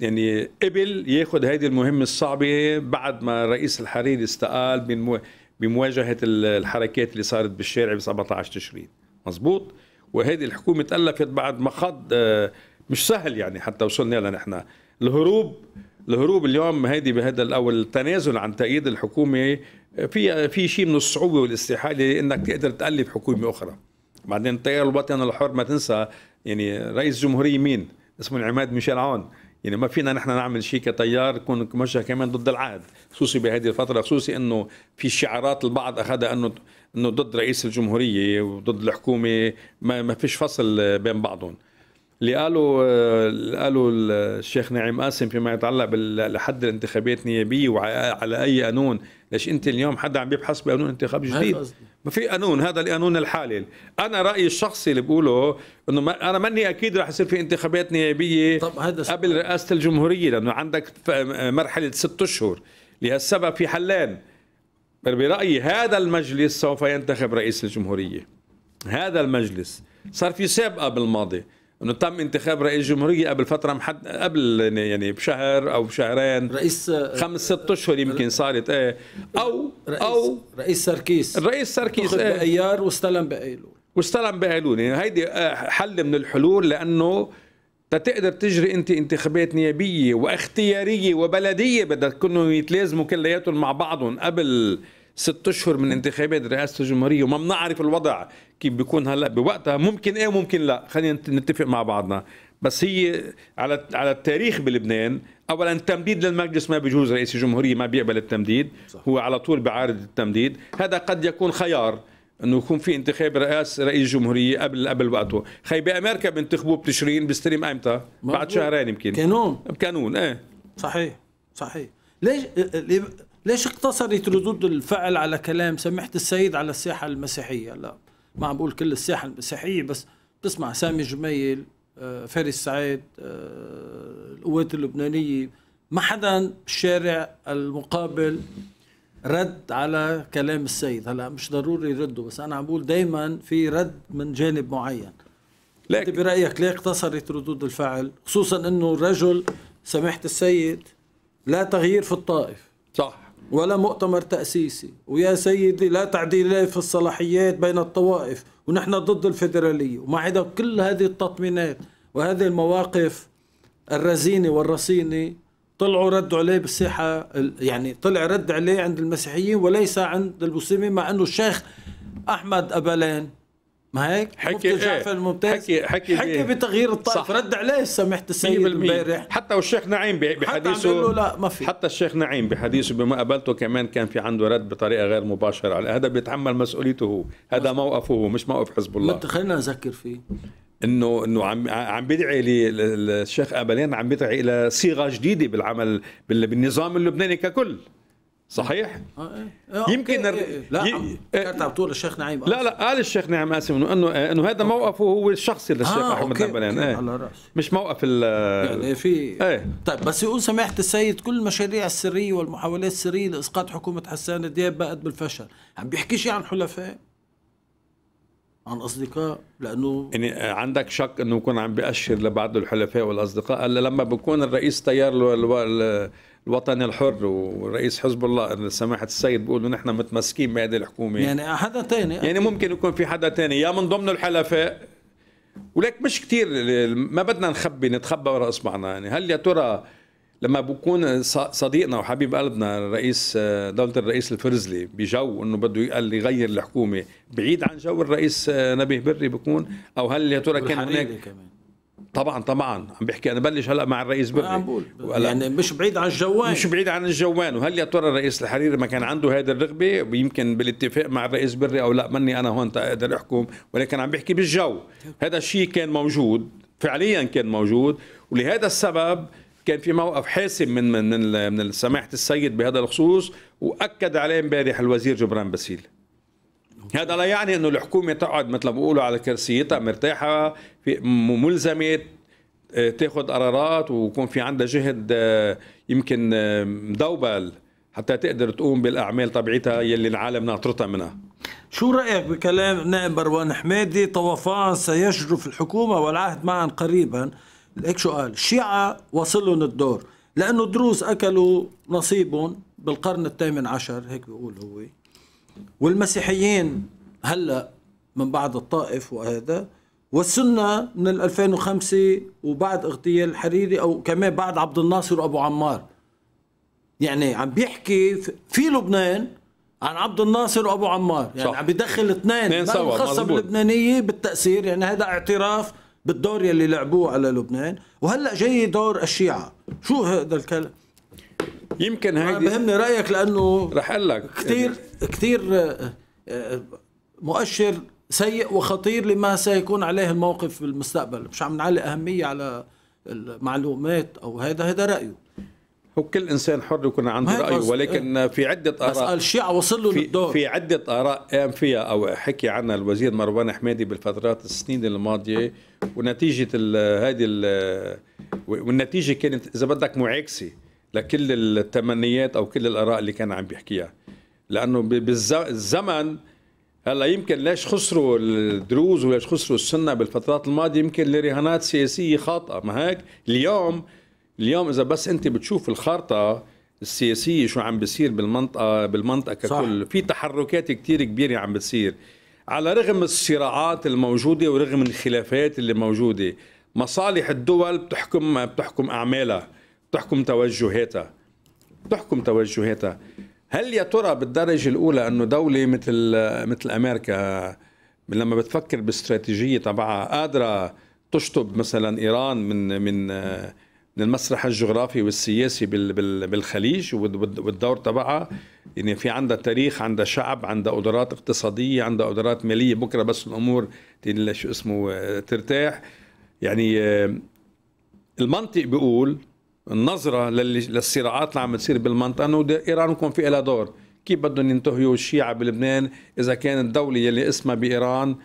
يعني قبل ياخذ هذه المهمة الصعبة بعد ما الرئيس الحريري استقال من بمواجهه الحركات اللي صارت بالشارع ب 17 تشرين مزبوط وهذه الحكومه تالفت بعد مخض آه، مش سهل يعني حتى وصلنا له نحن الهروب الهروب اليوم هذه بهذا الاول التنازل عن تأييد الحكومه آه، في آه، في شيء من الصعوبه والاستحاله انك تقدر تالف حكومه اخرى بعدين التيار الوطني الحر ما تنسى يعني رئيس جمهوريه مين اسمه عماد ميشيل عون يعني ما فينا نحن نعمل شيء كتيار يكون موجه كمان ضد العهد خصوصي بهذه الفتره خصوصي انه في شعارات البعض اخذها انه انه ضد رئيس الجمهوريه وضد الحكومه ما, ما فيش فصل بين بعضهم اللي قالوا اللي قالوا الشيخ نعيم قاسم فيما يتعلق لحد الانتخابات النيابيه وعلى اي قانون ليش انت اليوم حدا عم يبحث بقانون انتخاب جديد ما في قانون هذا القانون الحالي انا رايي الشخصي اللي بقوله انه ما انا ماني اكيد راح يصير في انتخابات نيابيه طب هذا سؤال. قبل رئاسه الجمهوريه لانه عندك مرحله ست اشهر لهالسبب في حلان برايي هذا المجلس سوف ينتخب رئيس الجمهوريه هذا المجلس صار في سابقه بالماضي انه تم انتخاب رئيس جمهوريه قبل فتره محد قبل يعني, يعني بشهر او بشهرين رئيس خمس ست اشهر يمكن صارت ايه او رئيس او رئيس سركيس الرئيس سركيس ايه بايار واستلم بايلول واستلم بايلول يعني هيدي آه، حل من الحلول لانه تتقدر تجري انت انتخابات نيابيه واختياريه وبلديه بدها تكونوا يتلازموا كلياتهم مع بعضهم قبل ست اشهر من انتخابات رئاسه الجمهوريه وما بنعرف الوضع كيف بيكون هلا بوقتها ممكن ايه وممكن لا خلينا نتفق مع بعضنا بس هي على على التاريخ بلبنان اولا تمديد للمجلس ما بيجوز رئيس الجمهوريه ما بيقبل التمديد صح. هو على طول بعارض التمديد هذا قد يكون خيار انه يكون في انتخاب رئاس رئيس جمهوريه قبل قبل وقته خي بامريكا بينتخبوه بتشرين بيستلم امتى بعد شهرين يمكن كانون كانون ايه صحيح صحيح ليش ليش اقتصرت ردود الفعل على كلام سمحت السيد على الساحه المسيحيه لا ما عم بقول كل الساحه المسيحيه بس بتسمع سامي جميل آه، فارس سعيد آه، القوات اللبنانيه ما حدا بالشارع المقابل رد على كلام السيد هلا مش ضروري يردوا بس انا عم بقول دائما في رد من جانب معين لكن برايك ليه اقتصرت ردود الفعل خصوصا انه الرجل سماحه السيد لا تغيير في الطائف صح ولا مؤتمر تأسيسي ويا سيدي لا تعديل في الصلاحيات بين الطوائف ونحن ضد الفيدرالية ومع ده كل هذه التطمينات وهذه المواقف الرزينة والرصينة طلعوا ردوا عليه بالساحة يعني طلع رد عليه عند المسيحيين وليس عند المسلمين مع أنه الشيخ أحمد أبلان ما هيك حكي إيه؟ جعفر الممتاز حكي حكي, حكي إيه؟ بتغيير الطائف رد عليه سمحت السيد امبارح حتى والشيخ نعيم بحديثه حتى لا ما في حتى الشيخ نعيم بحديثه بما قابلته كمان كان في عنده رد بطريقه غير مباشره هذا بيتحمل مسؤوليته هو هذا موقفه هو مش موقف حزب الله خلينا نذكر فيه انه انه عم عم بيدعي للشيخ ابلين عم بيدعي الى صيغه جديده بالعمل بالنظام اللبناني ككل صحيح آه، آه، آه، يمكن إيه إيه. لا ي... على طول الشيخ نعيم لا لا قال الشيخ نعيم قاسم انه انه هذا موقفه هو الشخصي للشيخ آه احمد نبلان ايه على مش موقف ال يعني في ايه طيب بس يقول سماحه السيد كل المشاريع السريه والمحاولات السريه لاسقاط حكومه حسان دياب بقت بالفشل عم بيحكي شيء إيه عن حلفاء عن اصدقاء لانه يعني عندك شك انه يكون عم بيأشر لبعض الحلفاء والاصدقاء الا لما بكون الرئيس تيار الوطن الحر ورئيس حزب الله سماحه السيد بيقولوا نحن متمسكين بهذه الحكومه يعني حدا تاني يعني ممكن يكون في حدا تاني يا من ضمن الحلفاء ولك مش كتير ما بدنا نخبي نتخبى وراء اصبعنا يعني هل يا ترى لما بكون صديقنا وحبيب قلبنا الرئيس دولة الرئيس الفرزلي بجو انه بده يغير الحكومة بعيد عن جو الرئيس آه، نبيه بري بكون او هل يا ترى كان هناك كمان. طبعا طبعا عم بحكي انا بلش هلا مع الرئيس بري عم بقول يعني مش بعيد عن الجوان مش بعيد عن الجوان وهل يا ترى الرئيس الحريري ما كان عنده هذه الرغبه يمكن بالاتفاق مع الرئيس بري او لا مني انا هون اقدر احكم ولكن عم بحكي بالجو هذا الشيء كان موجود فعليا كان موجود ولهذا السبب كان في موقف حاسم من من من سماحه السيد بهذا الخصوص واكد عليه امبارح الوزير جبران باسيل هذا لا يعني انه الحكومه تقعد مثل ما بيقولوا على كرسيتها مرتاحه في ملزمه آه، تاخذ قرارات ويكون في عندها جهد آه، يمكن آه، مدوبل حتى تقدر تقوم بالاعمال تبعيتها يلي العالم ناطرتها منها شو رايك بكلام النائب مروان حميدي طوفان سيشرف الحكومه والعهد معا قريبا هيك شو قال الشيعه وصلهم الدور لانه دروس اكلوا نصيبهم بالقرن الثامن عشر هيك بيقول هو والمسيحيين هلا من بعد الطائف وهذا والسنة من 2005 وبعد اغتيال الحريري أو كمان بعد عبد الناصر وأبو عمار يعني عم بيحكي في لبنان عن عبد الناصر وابو عمار يعني صح. عم بيدخل اثنين خاصه اللبنانية بالتاثير يعني هذا اعتراف بالدور يلي لعبوه على لبنان وهلا جاي دور الشيعه شو هذا الكلام يمكن آه، هيدي بهمني رايك لانه رح اقول لك كثير كثير آه، آه، مؤشر سيء وخطير لما سيكون عليه الموقف بالمستقبل مش عم نعلق اهميه على المعلومات او هذا هذا رايه هو كل انسان حر يكون عنده رايه ولكن إيه؟ في عده اراء بس الشيعة وصل له في, للدور. في عده اراء قام فيها او حكي عنها الوزير مروان حمادي بالفترات السنين الماضيه ونتيجه هذه والنتيجه كانت اذا بدك معاكسه لكل التمنيات او كل الاراء اللي كان عم بيحكيها لانه بالزمن هلا يمكن ليش خسروا الدروز وليش خسروا السنه بالفترات الماضيه يمكن لرهانات سياسيه خاطئه ما هيك اليوم اليوم اذا بس انت بتشوف الخارطه السياسيه شو عم بيصير بالمنطقه بالمنطقه ككل صح. في تحركات كثير كبيره عم بتصير على رغم الصراعات الموجوده ورغم الخلافات اللي موجوده مصالح الدول بتحكم بتحكم اعمالها تحكم توجهاتها تحكم توجهاتها هل يا ترى بالدرجة الأولى أنه دولة مثل مثل أمريكا لما بتفكر باستراتيجية تبعها قادرة تشطب مثلا إيران من من من المسرح الجغرافي والسياسي بالخليج والدور تبعها يعني في عندها تاريخ عندها شعب عندها قدرات اقتصادية عندها قدرات مالية بكرة بس الأمور شو اسمه ترتاح يعني المنطق بيقول النظره للصراعات اللي عم بتصير بالمنطقه انه ايران يكون في لها دور كيف بدهم ينتهيوا الشيعة بلبنان إذا كان الدولة يلي اسمها بإيران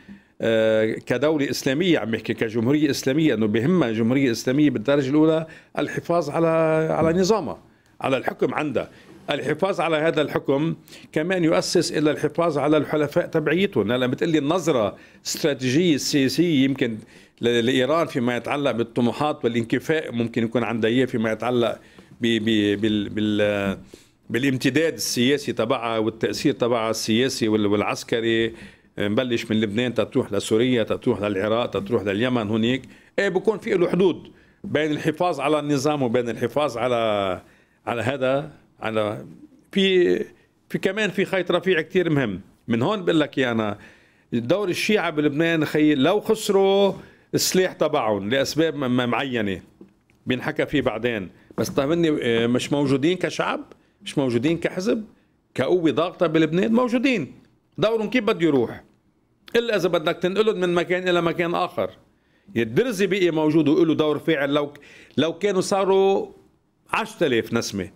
آه، كدولة إسلامية عم بحكي كجمهورية إسلامية أنه بهمها الجمهورية الإسلامية بالدرجة الأولى الحفاظ على على نظامها على الحكم عندها الحفاظ على هذا الحكم كمان يؤسس الى الحفاظ على الحلفاء تبعيتهم هلا بتقلي النظره استراتيجيه سياسيه يمكن لايران فيما يتعلق بالطموحات والانكفاء ممكن يكون عندها هي فيما يتعلق بـ بـ بال بال بالامتداد السياسي تبعها والتاثير تبعها السياسي والعسكري نبلش من لبنان تتروح لسوريا تتروح للعراق تتروح لليمن هناك ايه بكون في له حدود بين الحفاظ على النظام وبين الحفاظ على على هذا على في في كمان في خيط رفيع كثير مهم من هون بقول لك انا دور الشيعة بلبنان خي لو خسروا السلاح تبعهم لاسباب معينه بينحكى فيه بعدين بس طيب آه، مش موجودين كشعب مش موجودين كحزب كقوه ضاغطه بلبنان موجودين دورهم كيف بده يروح الا اذا بدك تنقلهم من مكان الى مكان اخر الدرزي بقي موجود وله دور فاعل لو لو كانوا صاروا 10000 نسمه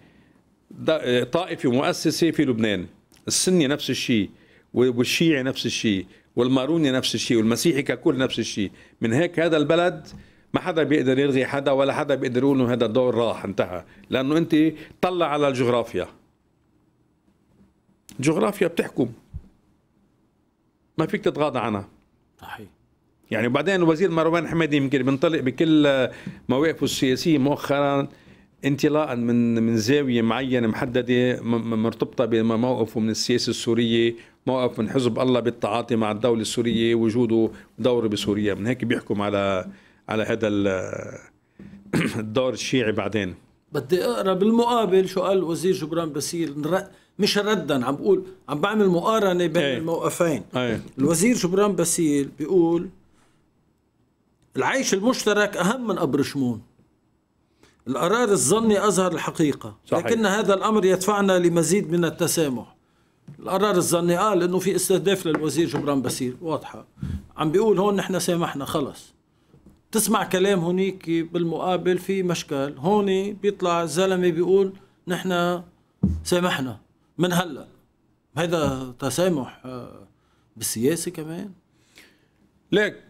آه، طائفه مؤسسه في لبنان السني نفس الشيء والشيعي نفس الشيء والماروني نفس الشيء والمسيحي ككل نفس الشيء من هيك هذا البلد ما حدا بيقدر يلغي حدا ولا حدا بيقدر يقول انه هذا الدور راح انتهى لانه انت طلع على الجغرافيا الجغرافيا بتحكم ما فيك تتغاضى عنها صحيح يعني وبعدين وزير مروان حميدي يمكن بينطلق بكل مواقفه السياسيه مؤخرا انطلاقا من من زاويه معينه محدده مرتبطه بموقفه من السياسه السوريه موقف من حزب الله بالتعاطي مع الدولة السورية وجوده دوره بسوريا من هيك بيحكم على على هذا <clears throat> الدور الشيعي بعدين بدي اقرا بالمقابل شو قال الوزير جبران باسيل مش ردا عم بقول عم بعمل مقارنه بين أي. الموقفين أي. الوزير جبران باسيل بيقول العيش المشترك اهم من ابر شمون القرار الظني اظهر الحقيقه صحيح. لكن هذا الامر يدفعنا لمزيد من التسامح القرار الظني قال انه في استهداف للوزير جبران باسيل واضحه عم بيقول هون نحن سامحنا خلص تسمع كلام هونيك بالمقابل في مشكل هون بيطلع الزلمه بيقول نحن سامحنا من هلا هذا تسامح آه، بالسياسه كمان ليك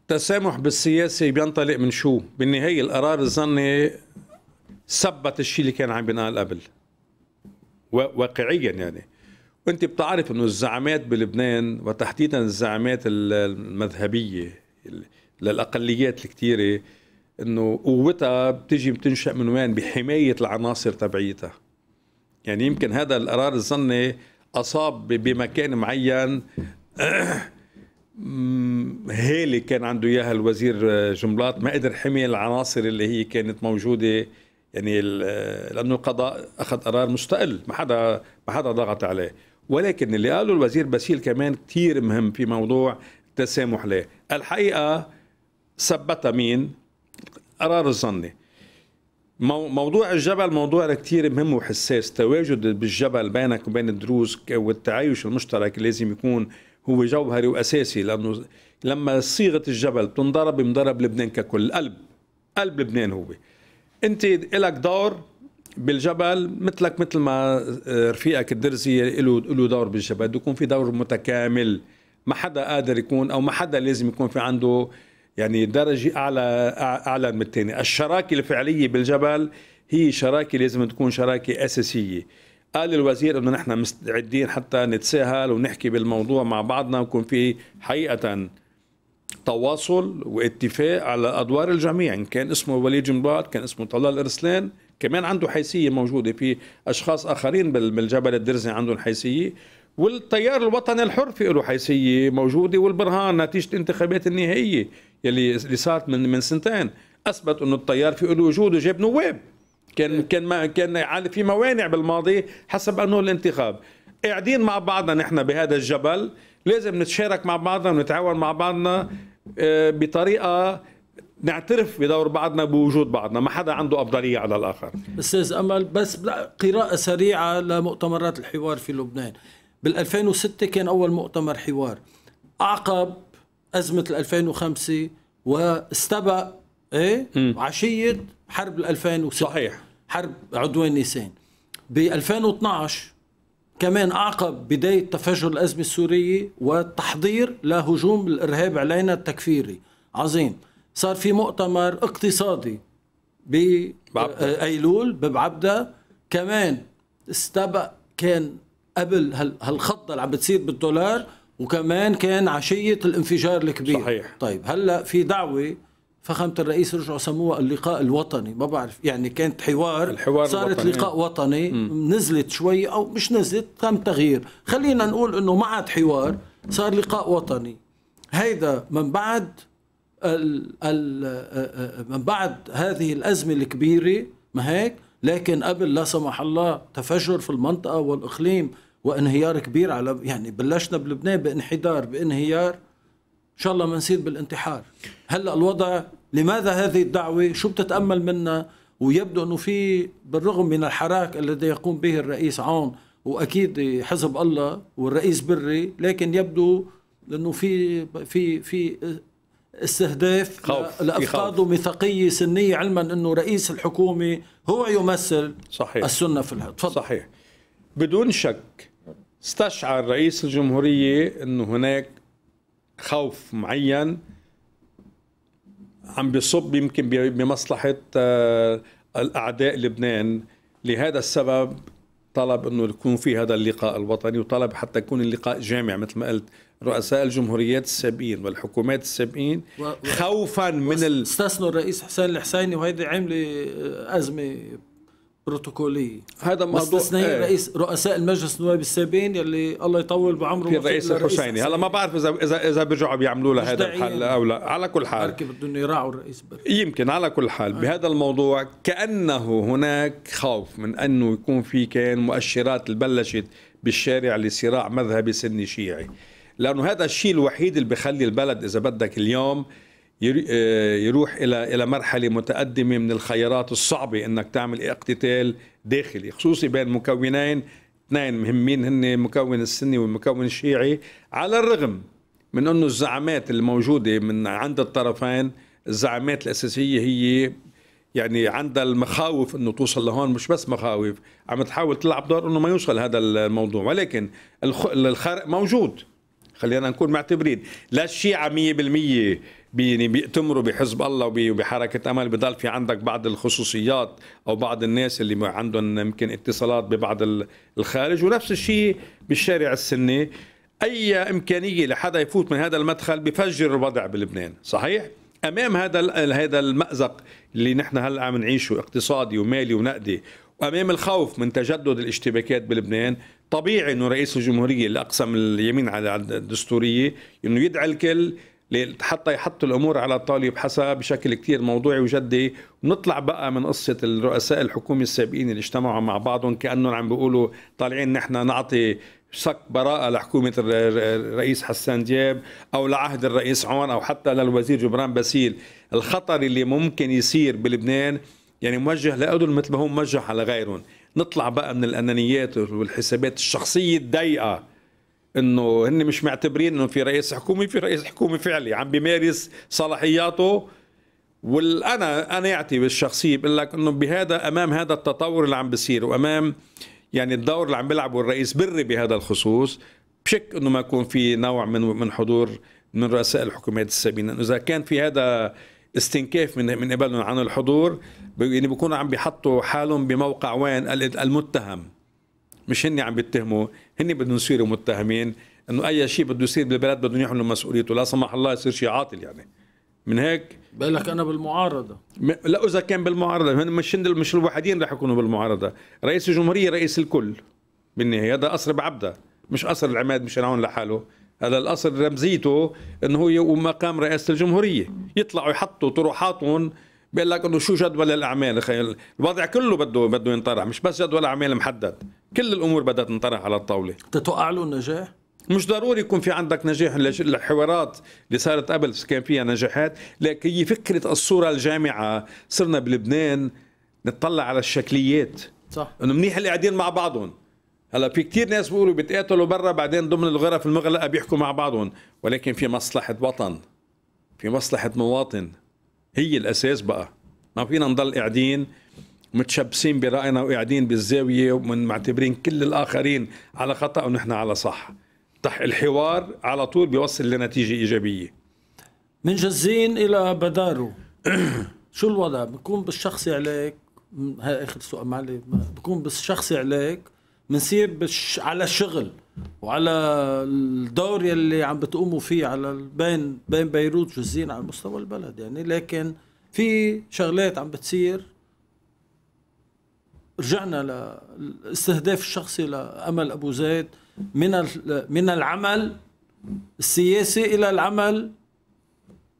التسامح بالسياسه بينطلق من شو بالنهايه القرار الظني ثبت الشيء اللي كان عم بينقال قبل واقعيا يعني وانت بتعرف انه الزعامات بلبنان وتحديدا الزعامات المذهبيه للاقليات الكثيره انه قوتها بتجي بتنشا من وين بحمايه العناصر تبعيتها يعني يمكن هذا القرار الظني اصاب بمكان معين <clears throat> هالي كان عنده اياها الوزير آه، جملات ما قدر حمي العناصر اللي هي كانت موجوده يعني آه، لانه القضاء اخذ قرار مستقل ما حدا ما حدا ضغط عليه ولكن اللي قاله الوزير باسيل كمان كثير مهم في موضوع التسامح له الحقيقه ثبتها مين قرار الظني موضوع الجبل موضوع كثير مهم وحساس تواجد بالجبل بينك وبين الدروز والتعايش المشترك لازم يكون هو جوهري واساسي لانه لما صيغه الجبل بتنضرب بنضرب لبنان ككل قلب قلب لبنان هو انت لك دور بالجبل مثلك مثل ما آه، رفيقك الدرزي له له دور بالجبل بده يكون في دور متكامل ما حدا قادر يكون او ما حدا لازم يكون في عنده يعني درجه اعلى اعلى من الثاني، الشراكه الفعليه بالجبل هي شراكه لازم تكون شراكه اساسيه. قال الوزير انه نحن مستعدين حتى نتساهل ونحكي بالموضوع مع بعضنا ويكون في حقيقه تواصل واتفاق على ادوار الجميع، ان كان اسمه وليد جنبات كان اسمه طلال ارسلان، كمان عنده حيثيه موجوده في اشخاص اخرين بالجبل الدرزي عندهم حيثيه والتيار الوطني الحر في له حيثيه موجوده والبرهان نتيجه الانتخابات النهائيه يلي اللي صارت من من سنتين اثبت انه التيار في له وجود وجاب نواب كان كان ما كان في موانع بالماضي حسب انه الانتخاب قاعدين مع بعضنا نحن بهذا الجبل لازم نتشارك مع بعضنا ونتعاون مع بعضنا آه، بطريقه نعترف بدور بعضنا بوجود بعضنا ما حدا عنده أفضلية على الآخر أستاذ أمل بس قراءة سريعة لمؤتمرات الحوار في لبنان بال2006 كان أول مؤتمر حوار أعقب أزمة 2005 واستبق إيه عشية حرب 2006 صحيح حرب عدوان نيسان ب 2012 كمان أعقب بداية تفجر الأزمة السورية والتحضير لهجوم الإرهاب علينا التكفيري عظيم صار في مؤتمر اقتصادي بايلول آه، ببعبدة كمان استبق كان قبل هالخضه اللي عم بتصير بالدولار وكمان كان عشيه الانفجار الكبير صحيح طيب هلا في دعوه فخامه الرئيس رجعوا سموها اللقاء الوطني ما بعرف يعني كانت حوار, الحوار صارت الوطني. لقاء وطني م. نزلت شوي او مش نزلت تم تغيير خلينا نقول انه ما عاد حوار صار لقاء وطني هيدا من بعد من بعد هذه الأزمة الكبيرة ما هيك لكن قبل لا سمح الله تفجر في المنطقة والإقليم وانهيار كبير على يعني بلشنا بلبنان بانحدار بانهيار ان شاء الله منصير بالانتحار هلا الوضع لماذا هذه الدعوه شو بتتامل منا ويبدو انه في بالرغم من الحراك الذي يقوم به الرئيس عون واكيد حزب الله والرئيس بري لكن يبدو انه في في في استهداف لافقاد وميثاقيه سنيه علما انه رئيس الحكومه هو يمثل صحيح السنه في الهد صحيح بدون شك استشعر رئيس الجمهوريه انه هناك خوف معين عم بيصب يمكن بمصلحه آه، الاعداء لبنان لهذا السبب طلب انه يكون في هذا اللقاء الوطني وطلب حتى يكون اللقاء جامع مثل ما قلت رؤساء الجمهوريات السابقين والحكومات السابقين خوفا من ال... استثنوا الرئيس حسين الحسيني وهيدي عامله ازمه بروتوكوليه هذا موضوع استثنائي ايه. رئيس رؤساء المجلس النواب السابقين يلي الله يطول بعمره في الرئيس الحسيني هلا ما بعرف اذا اذا اذا بيرجعوا بيعملوا له هذا الحل او لا على كل حال بركي بدهم يراعوا الرئيس بركي يمكن على كل حال ايه. بهذا الموضوع كانه هناك خوف من انه يكون في كان مؤشرات اللي بلشت بالشارع لصراع مذهبي سني شيعي لانه هذا الشيء الوحيد اللي بخلي البلد اذا بدك اليوم آه، يروح الى الى مرحله متقدمه من الخيارات الصعبه انك تعمل اقتتال داخلي خصوصي بين مكونين اثنين مهمين هن المكون السني والمكون الشيعي على الرغم من انه الزعامات الموجوده من عند الطرفين الزعامات الاساسيه هي يعني عندها المخاوف انه توصل لهون مش بس مخاوف عم تحاول تلعب دور انه ما يوصل هذا الموضوع ولكن الخرق موجود خلينا نكون معتبرين لا الشيعة مية بالمية يعني بيأتمروا بحزب الله وبحركة أمل بضل في عندك بعض الخصوصيات أو بعض الناس اللي عندهم يمكن اتصالات ببعض الخارج ونفس الشيء بالشارع السني أي إمكانية لحدا يفوت من هذا المدخل بفجر الوضع بلبنان صحيح؟ امام هذا هذا المازق اللي نحن هلا عم نعيشه اقتصادي ومالي ونقدي امام الخوف من تجدد الاشتباكات بلبنان طبيعي انه رئيس الجمهوريه اللي اقسم اليمين على الدستوريه انه يدعي الكل حتى يحط الامور على الطاوله يبحثها بشكل كثير موضوعي وجدي ونطلع بقى من قصه الرؤساء الحكومي السابقين اللي اجتمعوا مع بعضهم كانهم عم بيقولوا طالعين نحن نعطي سك براءة لحكومة الرئيس حسان دياب أو لعهد الرئيس عون أو حتى للوزير جبران باسيل الخطر اللي ممكن يصير بلبنان يعني موجه لأدول مثل ما هو موجه على غيرهم نطلع بقى من الأنانيات والحسابات الشخصية الضيقة انه هن مش معتبرين انه في رئيس حكومي في رئيس حكومي فعلي عم بيمارس صلاحياته والانا انا يعطي بالشخصيه بقول لك انه بهذا امام هذا التطور اللي عم بيصير وامام يعني الدور اللي عم بيلعبه الرئيس بري بهذا الخصوص بشك انه ما يكون في نوع من من حضور من رؤساء الحكومات السابقين اذا كان في هذا استنكاف من من قبلهم عن الحضور يعني بيكونوا عم بيحطوا حالهم بموقع وين المتهم مش هن عم بيتهموا هن بدهم يصيروا متهمين انه اي شيء بده يصير بالبلد بدهم يحملوا مسؤوليته لا سمح الله يصير شيء عاطل يعني من هيك بقول لك انا بالمعارضه لا اذا كان بالمعارضه هن مش هن مش الوحيدين رح يكونوا بالمعارضه رئيس الجمهوريه رئيس الكل بالنهايه هذا قصر بعبده مش قصر العماد مش العون لحاله هذا الأصل رمزيته أنه هو مقام رئاسة الجمهورية يطلعوا يحطوا طروحاتهم بيقول لك انه شو جدول الاعمال الوضع كله بده بده ينطرح مش بس جدول اعمال محدد كل الامور بدها تنطرح على الطاوله تتوقع له النجاح مش ضروري يكون في عندك نجاح الحوارات اللي صارت قبل كان فيها نجاحات لكن هي فكره الصوره الجامعه صرنا بلبنان نتطلع على الشكليات صح انه منيح اللي قاعدين مع بعضهم هلا في كثير ناس بيقولوا بيتقاتلوا برا بعدين ضمن الغرف المغلقه بيحكوا مع بعضهم ولكن في مصلحه وطن في مصلحه مواطن هي الاساس بقى ما فينا نضل قاعدين متشبسين براينا وقاعدين بالزاويه ومعتبرين كل الاخرين على خطا ونحن على صح صح طيب، الحوار على طول بيوصل لنتيجه ايجابيه من جزين الى بدارو <clears throat> شو الوضع بكون بالشخصي عليك هاي اخر سؤال معلي بكون بالشخصي عليك بنصير بش على الشغل وعلى الدور يلي عم بتقوموا فيه على بين بين بيروت جزين على مستوى البلد يعني لكن في شغلات عم بتصير رجعنا للاستهداف الشخصي لامل ابو زيد من من العمل السياسي الى العمل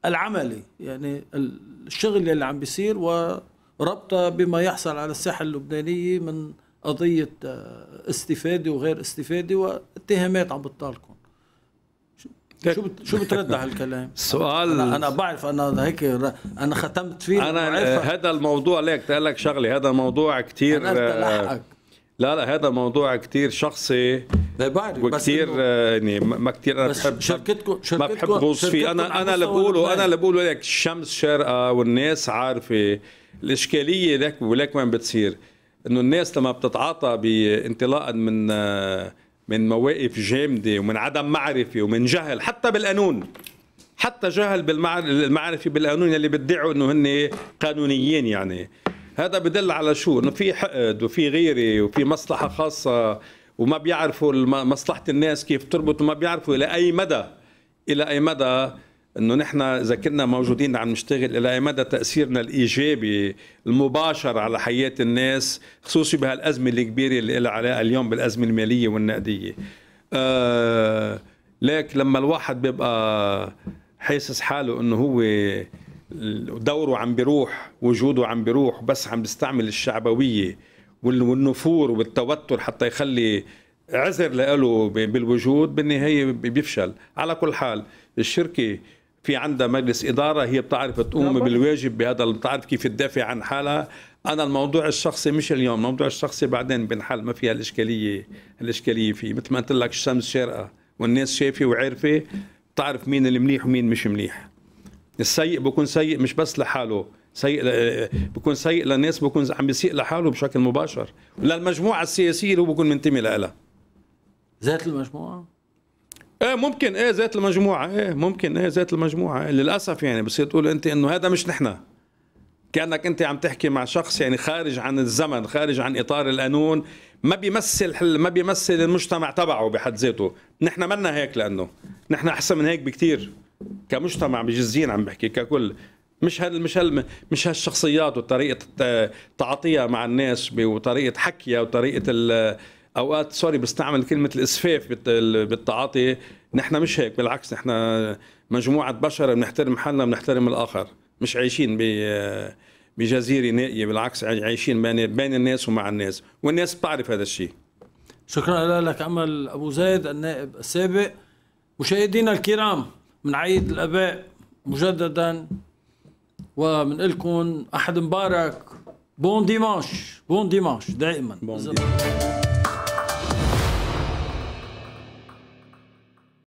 العملي يعني الشغل اللي عم بيصير وربطه بما يحصل على الساحه اللبنانيه من قضية آه، استفادة وغير استفادة واتهامات عم بتطالكم شو شو بترد على هالكلام؟ سؤال أنا, انا بعرف انا هيك انا ختمت فيه انا آه، هذا الموضوع ليك تقول لك شغله هذا موضوع كثير آه، لا لا هذا موضوع كتير شخصي لا بعرف وكتير يعني ما كتير انا بحب شركتكم ما بحب غوص فيه انا انا اللي بقوله انا اللي بقوله لك الشمس شارقه والناس عارفه الاشكاليه لك ولك وين بتصير انه الناس لما بتتعاطى بانطلاقا من من مواقف جامده ومن عدم معرفه ومن جهل حتى بالقانون حتى جهل بالمعرفه بالقانون اللي بيدعوا انه هن قانونيين يعني هذا بدل على شو انه في حقد وفي غيره وفي مصلحه خاصه وما بيعرفوا مصلحه الناس كيف تربط وما بيعرفوا الى اي مدى الى اي مدى انه نحن اذا كنا موجودين عم نشتغل الى اي مدى تاثيرنا الايجابي المباشر على حياه الناس خصوصي بهالازمه الكبيره اللي لها علاقه اليوم بالازمه الماليه والنقديه. آه لكن لما الواحد بيبقى حاسس حاله انه هو دوره عم بيروح وجوده عم بيروح بس عم بيستعمل الشعبويه والنفور والتوتر حتى يخلي عذر له بالوجود بالنهايه بيفشل على كل حال الشركه في عندها مجلس اداره هي بتعرف تقوم بالواجب بهذا بتعرف كيف تدافع عن حالها انا الموضوع الشخصي مش اليوم الموضوع الشخصي بعدين بنحل ما فيها الاشكاليه الاشكاليه فيه مثل ما قلت لك الشمس شارقه والناس شايفه وعارفه بتعرف مين المنيح ومين مش منيح السيء بكون سيء مش بس لحاله سيء بكون سيء للناس بكون عم بيسيء لحاله بشكل مباشر للمجموعه السياسيه اللي هو بكون منتمي لها ذات المجموعه ايه ممكن ايه ذات المجموعه ايه ممكن ايه ذات المجموعه إيه للاسف يعني بصير تقول انت انه هذا مش نحن كانك انت عم تحكي مع شخص يعني خارج عن الزمن خارج عن اطار القانون ما بيمثل ما بيمثل المجتمع تبعه بحد ذاته نحن منا هيك لانه نحن احسن من هيك بكثير كمجتمع بجزين عم بحكي ككل مش هال مش هال مش هالشخصيات وطريقه آه، تعاطيها مع الناس وطريقه حكيها وطريقه اوقات سوري بستعمل كلمه الاسفاف بالتعاطي نحن مش هيك بالعكس نحن مجموعه بشر بنحترم حالنا بنحترم الاخر مش عايشين ب بجزيره نائيه بالعكس عايشين بين بين الناس ومع الناس والناس بتعرف هذا الشيء شكرا لك امل ابو زيد النائب السابق مشاهدينا الكرام عيد الاباء مجددا لكم احد مبارك بون ديماش بون ديماش دائما بون ديماش.